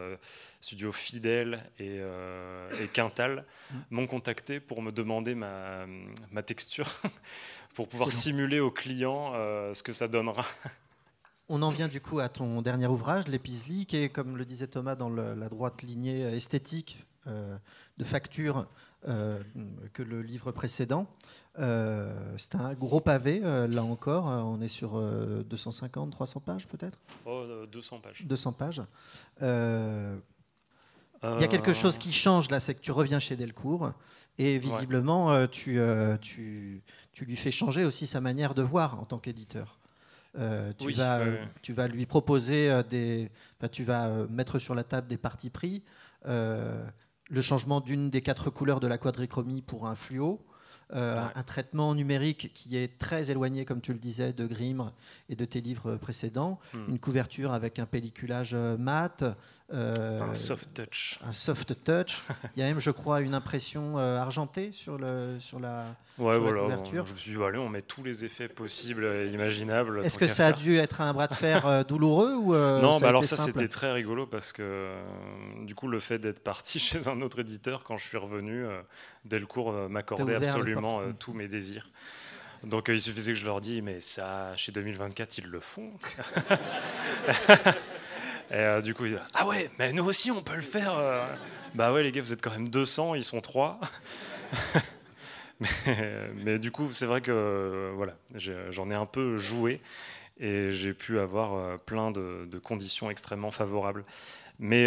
Studio Fidèle euh, et, Quintal mm. m'ont contacté pour me demander ma, texture, *laughs* pour pouvoir simuler aux clients euh, ce que ça donnera. *laughs* On en vient du coup à ton dernier ouvrage, L'Épisli, qui est, comme le disait Thomas, dans la droite lignée esthétique euh, de facture que le livre précédent. c'est un gros pavé, là encore. on est sur 250, 300 pages peut-être 200 pages. 200 pages. Il y a quelque chose qui change là, c'est que tu reviens chez Delcourt et visiblement euh, euh, tu, lui fais changer aussi sa manière de voir en tant qu'éditeur. Euh, tu, vas, lui proposer des. tu vas mettre sur la table des parties pris, le changement d'une des quatre couleurs de la quadrichromie pour un fluo. un traitement numérique qui est très éloigné, comme tu le disais, de Grimm et de tes livres précédents, hmm. une couverture avec un pelliculage mat, euh, un soft touch. Un soft touch. *laughs* Il y a même, je crois, une impression euh, argentée sur, le, sur la, ouais, voilà, couverture. je me suis dit, allez, on met tous les effets possibles et imaginables. Est-ce que ça a dû être un bras de fer euh, douloureux ou, Non, bah alors ça, c'était très rigolo parce que du coup, le fait d'être parti *laughs* chez un autre éditeur, quand je suis revenu, cours m'accordait absolument tous mes désirs. Donc il suffisait que je leur dise, mais ça, chez 2024, ils le font. *laughs* Et euh, du coup, ah ouais, mais nous aussi, on peut le faire. Euh. bah ouais, les gars, vous êtes quand même 200, ils sont 3. *laughs* mais, du coup, c'est vrai que euh, voilà, j'en ai, un peu joué et j'ai pu avoir plein de, conditions extrêmement favorables. Mais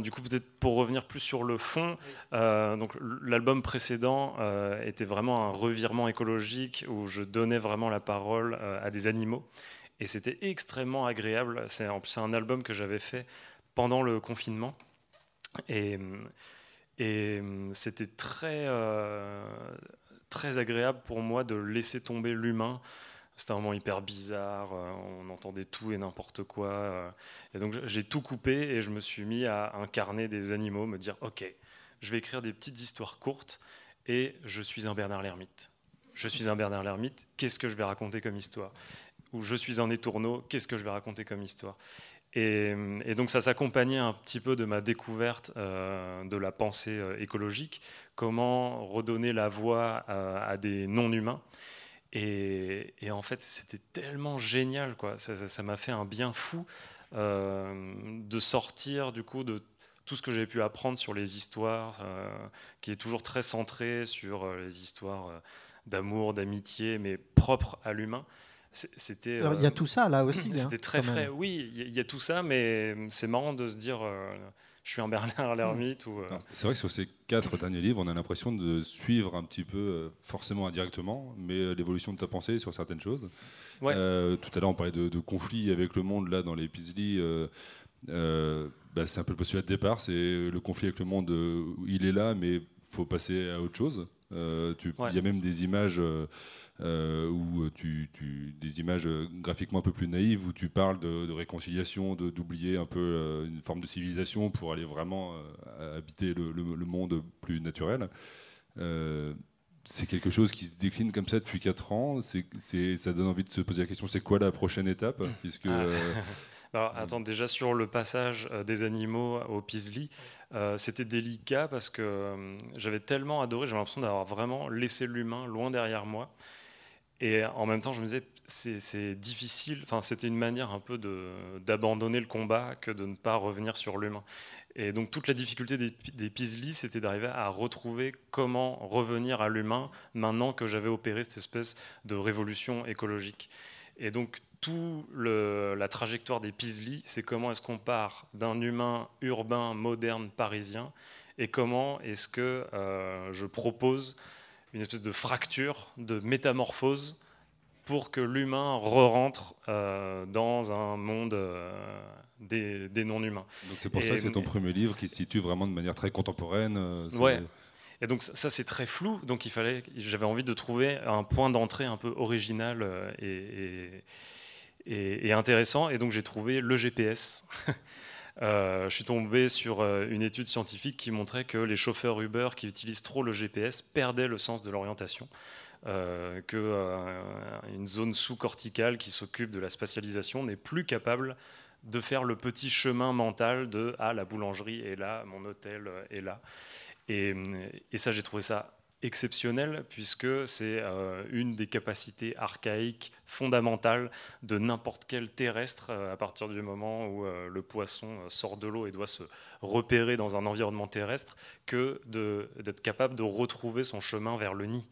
du coup, peut-être pour revenir plus sur le fond, donc l'album précédent était vraiment un revirement écologique où je donnais vraiment la parole à des animaux. Et c'était extrêmement agréable. C'est un album que j'avais fait pendant le confinement. Et, et c'était très, euh, très agréable pour moi de laisser tomber l'humain. C'était un moment hyper bizarre, euh, on entendait tout et n'importe quoi. Euh. Et donc j'ai tout coupé et je me suis mis à incarner des animaux, me dire ok, je vais écrire des petites histoires courtes et je suis un Bernard l'ermite. Je suis un Bernard l'ermite, qu'est-ce que je vais raconter comme histoire où je suis un étourneau, qu'est-ce que je vais raconter comme histoire et, donc ça s'accompagnait un petit peu de ma découverte euh, de la pensée euh, écologique, comment redonner la voix à, des non-humains. Et, en fait, c'était tellement génial, quoi. Ça m'a fait un bien fou euh, de sortir du coup de tout ce que j'avais pu apprendre sur les histoires, qui est toujours très centré sur les histoires d'amour, d'amitié, mais propres à l'humain. C'était. Il y a euh, tout ça là *clears throat* aussi. Hein, c'était très frais. Oui, il y, a tout ça, mais euh, c'est marrant de se dire. Euh, je suis un à l'ermite. C'est vrai que sur ces quatre derniers livres, on a l'impression de suivre un petit peu, forcément indirectement, mais l'évolution de ta pensée sur certaines choses. tout à l'heure, on parlait de, conflit avec le monde là dans les Pizli. Bah, c'est un peu le postulat de départ, c'est le conflit avec le monde, il est là, mais faut passer à autre chose. Il y a même des images euh, où euh, tu, des images euh, graphiquement un peu plus naïves, où tu parles de, de réconciliation, d'oublier un peu euh, une forme de civilisation pour aller vraiment habiter le, monde plus naturel. c'est quelque chose qui se décline comme ça depuis 4 ans. ça donne envie de se poser la question c'est quoi la prochaine étape puisque, ah. *laughs* Alors, attends, déjà sur le passage des animaux au Pisli, c'était délicat parce que j'avais tellement adoré, j'avais l'impression d'avoir vraiment laissé l'humain loin derrière moi. Et en même temps, je me disais, c'est difficile, enfin, c'était une manière un peu d'abandonner le combat que de ne pas revenir sur l'humain. Et donc toute la difficulté des, des Pizli, c'était d'arriver à retrouver comment revenir à l'humain maintenant que j'avais opéré cette espèce de révolution écologique. Et donc tout le, la trajectoire des Pizli, c'est comment est-ce qu'on part d'un humain urbain, moderne, parisien, et comment est-ce que euh, je propose une espèce de fracture, de métamorphose pour que l'humain re-rentre euh, dans un monde euh, des, non-humains. Donc c'est pour ça que c'est ton premier livre qui se situe vraiment de manière très contemporaine. Euh, ouais. Et donc ça, c'est très flou, donc il fallait, j'avais envie de trouver un point d'entrée un peu original et, et, et intéressant, et donc j'ai trouvé le GPS. *laughs* Euh, je suis tombé sur euh, une étude scientifique qui montrait que les chauffeurs Uber qui utilisent trop le GPS perdaient le sens de l'orientation. qu'une euh, que une zone sous-corticale qui s'occupe de la spatialisation n'est plus capable de faire le petit chemin mental de ah la boulangerie est là, mon hôtel est là. et ça j'ai trouvé ça exceptionnelle puisque c'est euh, une des capacités archaïques fondamentales de n'importe quel terrestre euh, à partir du moment où euh, le poisson sort de l'eau et doit se repérer dans un environnement terrestre que d'être capable de retrouver son chemin vers le nid.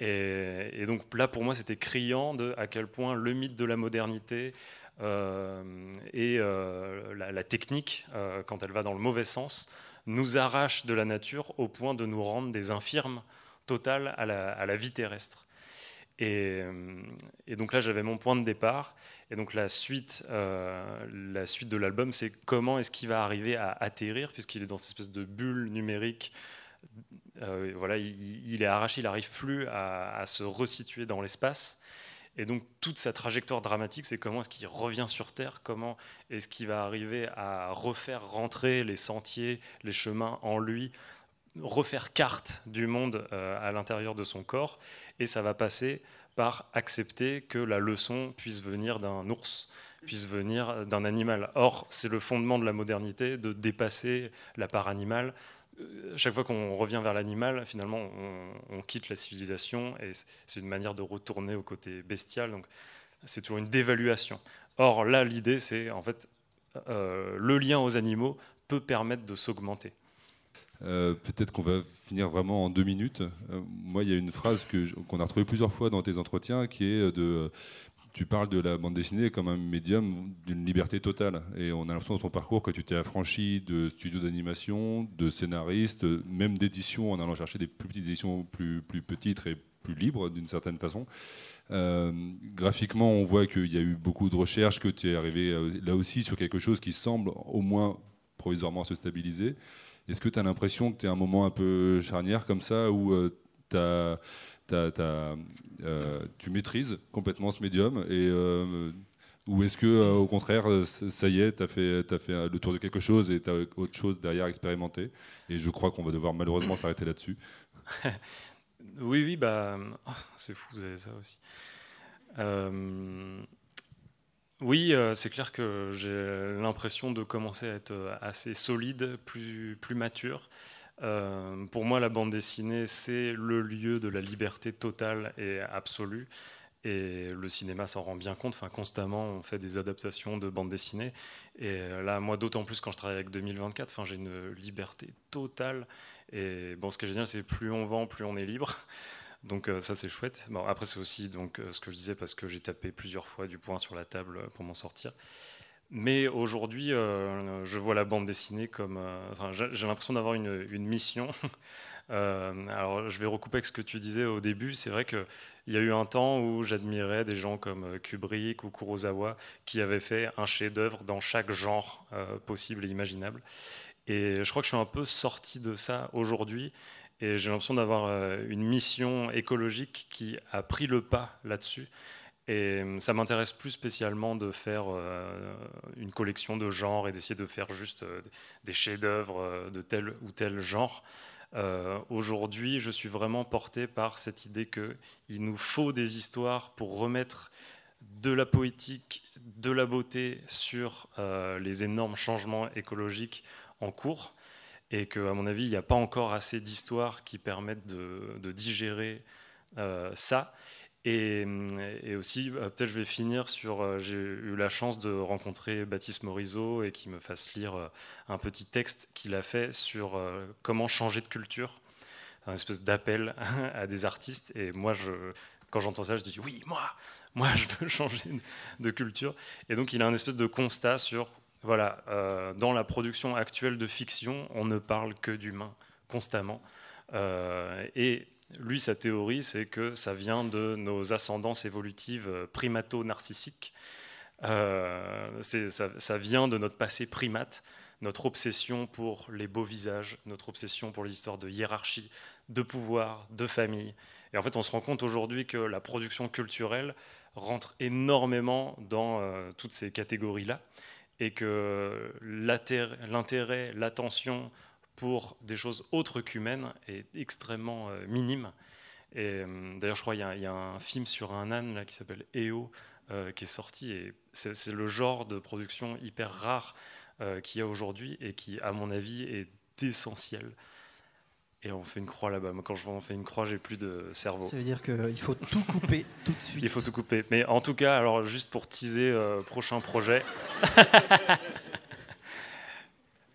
Et, donc là pour moi c'était criant de à quel point le mythe de la modernité et la, technique quand elle va dans le mauvais sens nous arrache de la nature au point de nous rendre des infirmes totales à la, vie terrestre. Euh, et, donc là, j'avais mon point de départ. Et donc la suite, euh, la suite de l'album, c'est comment est-ce qu'il va arriver à atterrir, puisqu'il est dans cette espèce de bulle numérique. Euh, voilà, il, est arraché, il n'arrive plus à, se resituer dans l'espace. Et donc toute sa trajectoire dramatique, c'est comment est-ce qu'il revient sur Terre, comment est-ce qu'il va arriver à refaire rentrer les sentiers, les chemins en lui, refaire carte du monde euh, à l'intérieur de son corps. Et ça va passer par accepter que la leçon puisse venir d'un ours, puisse venir d'un animal. Or, c'est le fondement de la modernité de dépasser la part animale, chaque fois qu'on revient vers l'animal, finalement, on, quitte la civilisation et c'est une manière de retourner au côté bestial. Donc, c'est toujours une dévaluation. Or, là, l'idée, c'est en fait euh, le lien aux animaux peut permettre de s'augmenter. Euh, peut-être qu'on va finir vraiment en deux minutes. Euh, moi, il y a une phrase qu'on a retrouvée plusieurs fois dans tes entretiens qui est de tu parles de la bande dessinée comme un médium d'une liberté totale. Et on a l'impression dans ton parcours que tu t'es affranchi de studios d'animation, de scénaristes, même d'éditions en allant chercher des plus petites éditions plus, plus petites et plus libres d'une certaine façon. Euh, graphiquement, on voit qu'il y a eu beaucoup de recherches, que tu es arrivé euh, là aussi sur quelque chose qui semble au moins provisoirement se stabiliser. Est-ce que tu as l'impression que tu es un moment un peu charnière comme ça où euh, tu as euh, tu maîtrises complètement ce médium et euh, ou est-ce que, euh, au contraire, ça y est, tu as fait, fait le tour de quelque chose et tu as autre chose derrière expérimenter Et je crois qu'on va devoir malheureusement s'arrêter là-dessus. *laughs* oui, oui, bah, oh, c'est fou, vous avez ça aussi. oui, c'est clair que j'ai l'impression de commencer à être assez solide, plus, plus mature. Euh, pour moi, la bande dessinée, c'est le lieu de la liberté totale et absolue. Et le cinéma s'en rend bien compte. Enfin, constamment, on fait des adaptations de bandes dessinées. Et euh, là, moi, d'autant plus quand je travaille avec 2024, enfin, j'ai une liberté totale. Et bon, ce qui est génial, c'est plus on vend, plus on est libre. *laughs* Donc euh, ça c'est chouette. Bon, après c'est aussi donc ce que je disais parce que j'ai tapé plusieurs fois du poing sur la table pour m'en sortir. Mais aujourd'hui, euh, je vois la bande dessinée comme. Euh, j'ai l'impression d'avoir une, mission. *laughs* Euh, alors, je vais recouper avec ce que tu disais au début. C'est vrai qu'il y a eu un temps où j'admirais des gens comme Kubrick ou Kurosawa qui avaient fait un chef-d'œuvre dans chaque genre possible et imaginable. Et je crois que je suis un peu sorti de ça aujourd'hui. Et j'ai l'impression d'avoir une mission écologique qui a pris le pas là-dessus. Et ça m'intéresse plus spécialement de faire euh, une collection de genres et d'essayer de faire juste euh, des chefs-d'œuvre euh, de tel ou tel genre. Aujourd'hui, je suis vraiment porté par cette idée qu'il nous faut des histoires pour remettre de la poétique, de la beauté sur les énormes changements écologiques en cours. Et qu'à mon avis, il n'y a pas encore assez d'histoires qui permettent de, de digérer ça et, aussi, euh, peut-être je vais finir sur. Euh, j'ai eu la chance de rencontrer Baptiste Morisot et qu'il me fasse lire euh, un petit texte qu'il a fait sur comment changer de culture, un espèce d'appel *laughs* à des artistes. Et moi, je, quand j'entends ça, je dis oui, moi, moi, *laughs* je veux changer de culture. Et donc, il a un espèce de constat sur voilà, dans la production actuelle de fiction, on ne parle que d'humains constamment. et lui, sa théorie, c'est que ça vient de nos ascendances évolutives euh, primato-narcissiques. Euh, ça, vient de notre passé primate, notre obsession pour les beaux visages, notre obsession pour les histoires de hiérarchie, de pouvoir, de famille. Et en fait, on se rend compte aujourd'hui que la production culturelle rentre énormément dans euh, toutes ces catégories-là et que l'intérêt, l'attention, pour des choses autres qu'humaines est extrêmement euh, minime. Et euh, d'ailleurs, je crois qu'il y, a un film sur un âne là, qui s'appelle EO euh, qui est sorti. Et c'est le genre de production hyper rare qu'il y a aujourd'hui et qui, à mon avis, est essentiel. Et on fait une croix là-bas. quand je fais on fait une croix, j'ai plus de cerveau. Ça veut dire qu'il faut tout couper tout de suite. Il faut tout couper. Mais en tout cas, alors juste pour teaser prochain projet. *laughs*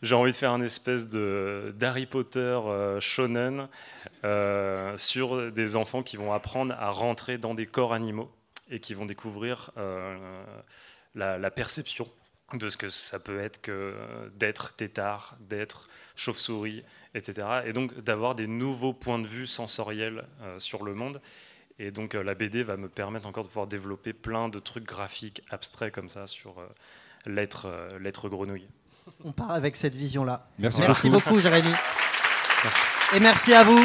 j'ai envie de faire un espèce de d'Harry Potter euh, shonen euh, sur des enfants qui vont apprendre à rentrer dans des corps animaux et qui vont découvrir euh, la, perception de ce que ça peut être que d'être tétard, d'être chauve-souris, etc. Et donc d'avoir des nouveaux points de vue sensoriels sur le monde. Et donc la BD va me permettre encore de pouvoir développer plein de trucs graphiques abstraits comme ça sur l'être grenouille on part avec cette vision-là. Merci, beaucoup. Jérémy. Et merci à vous.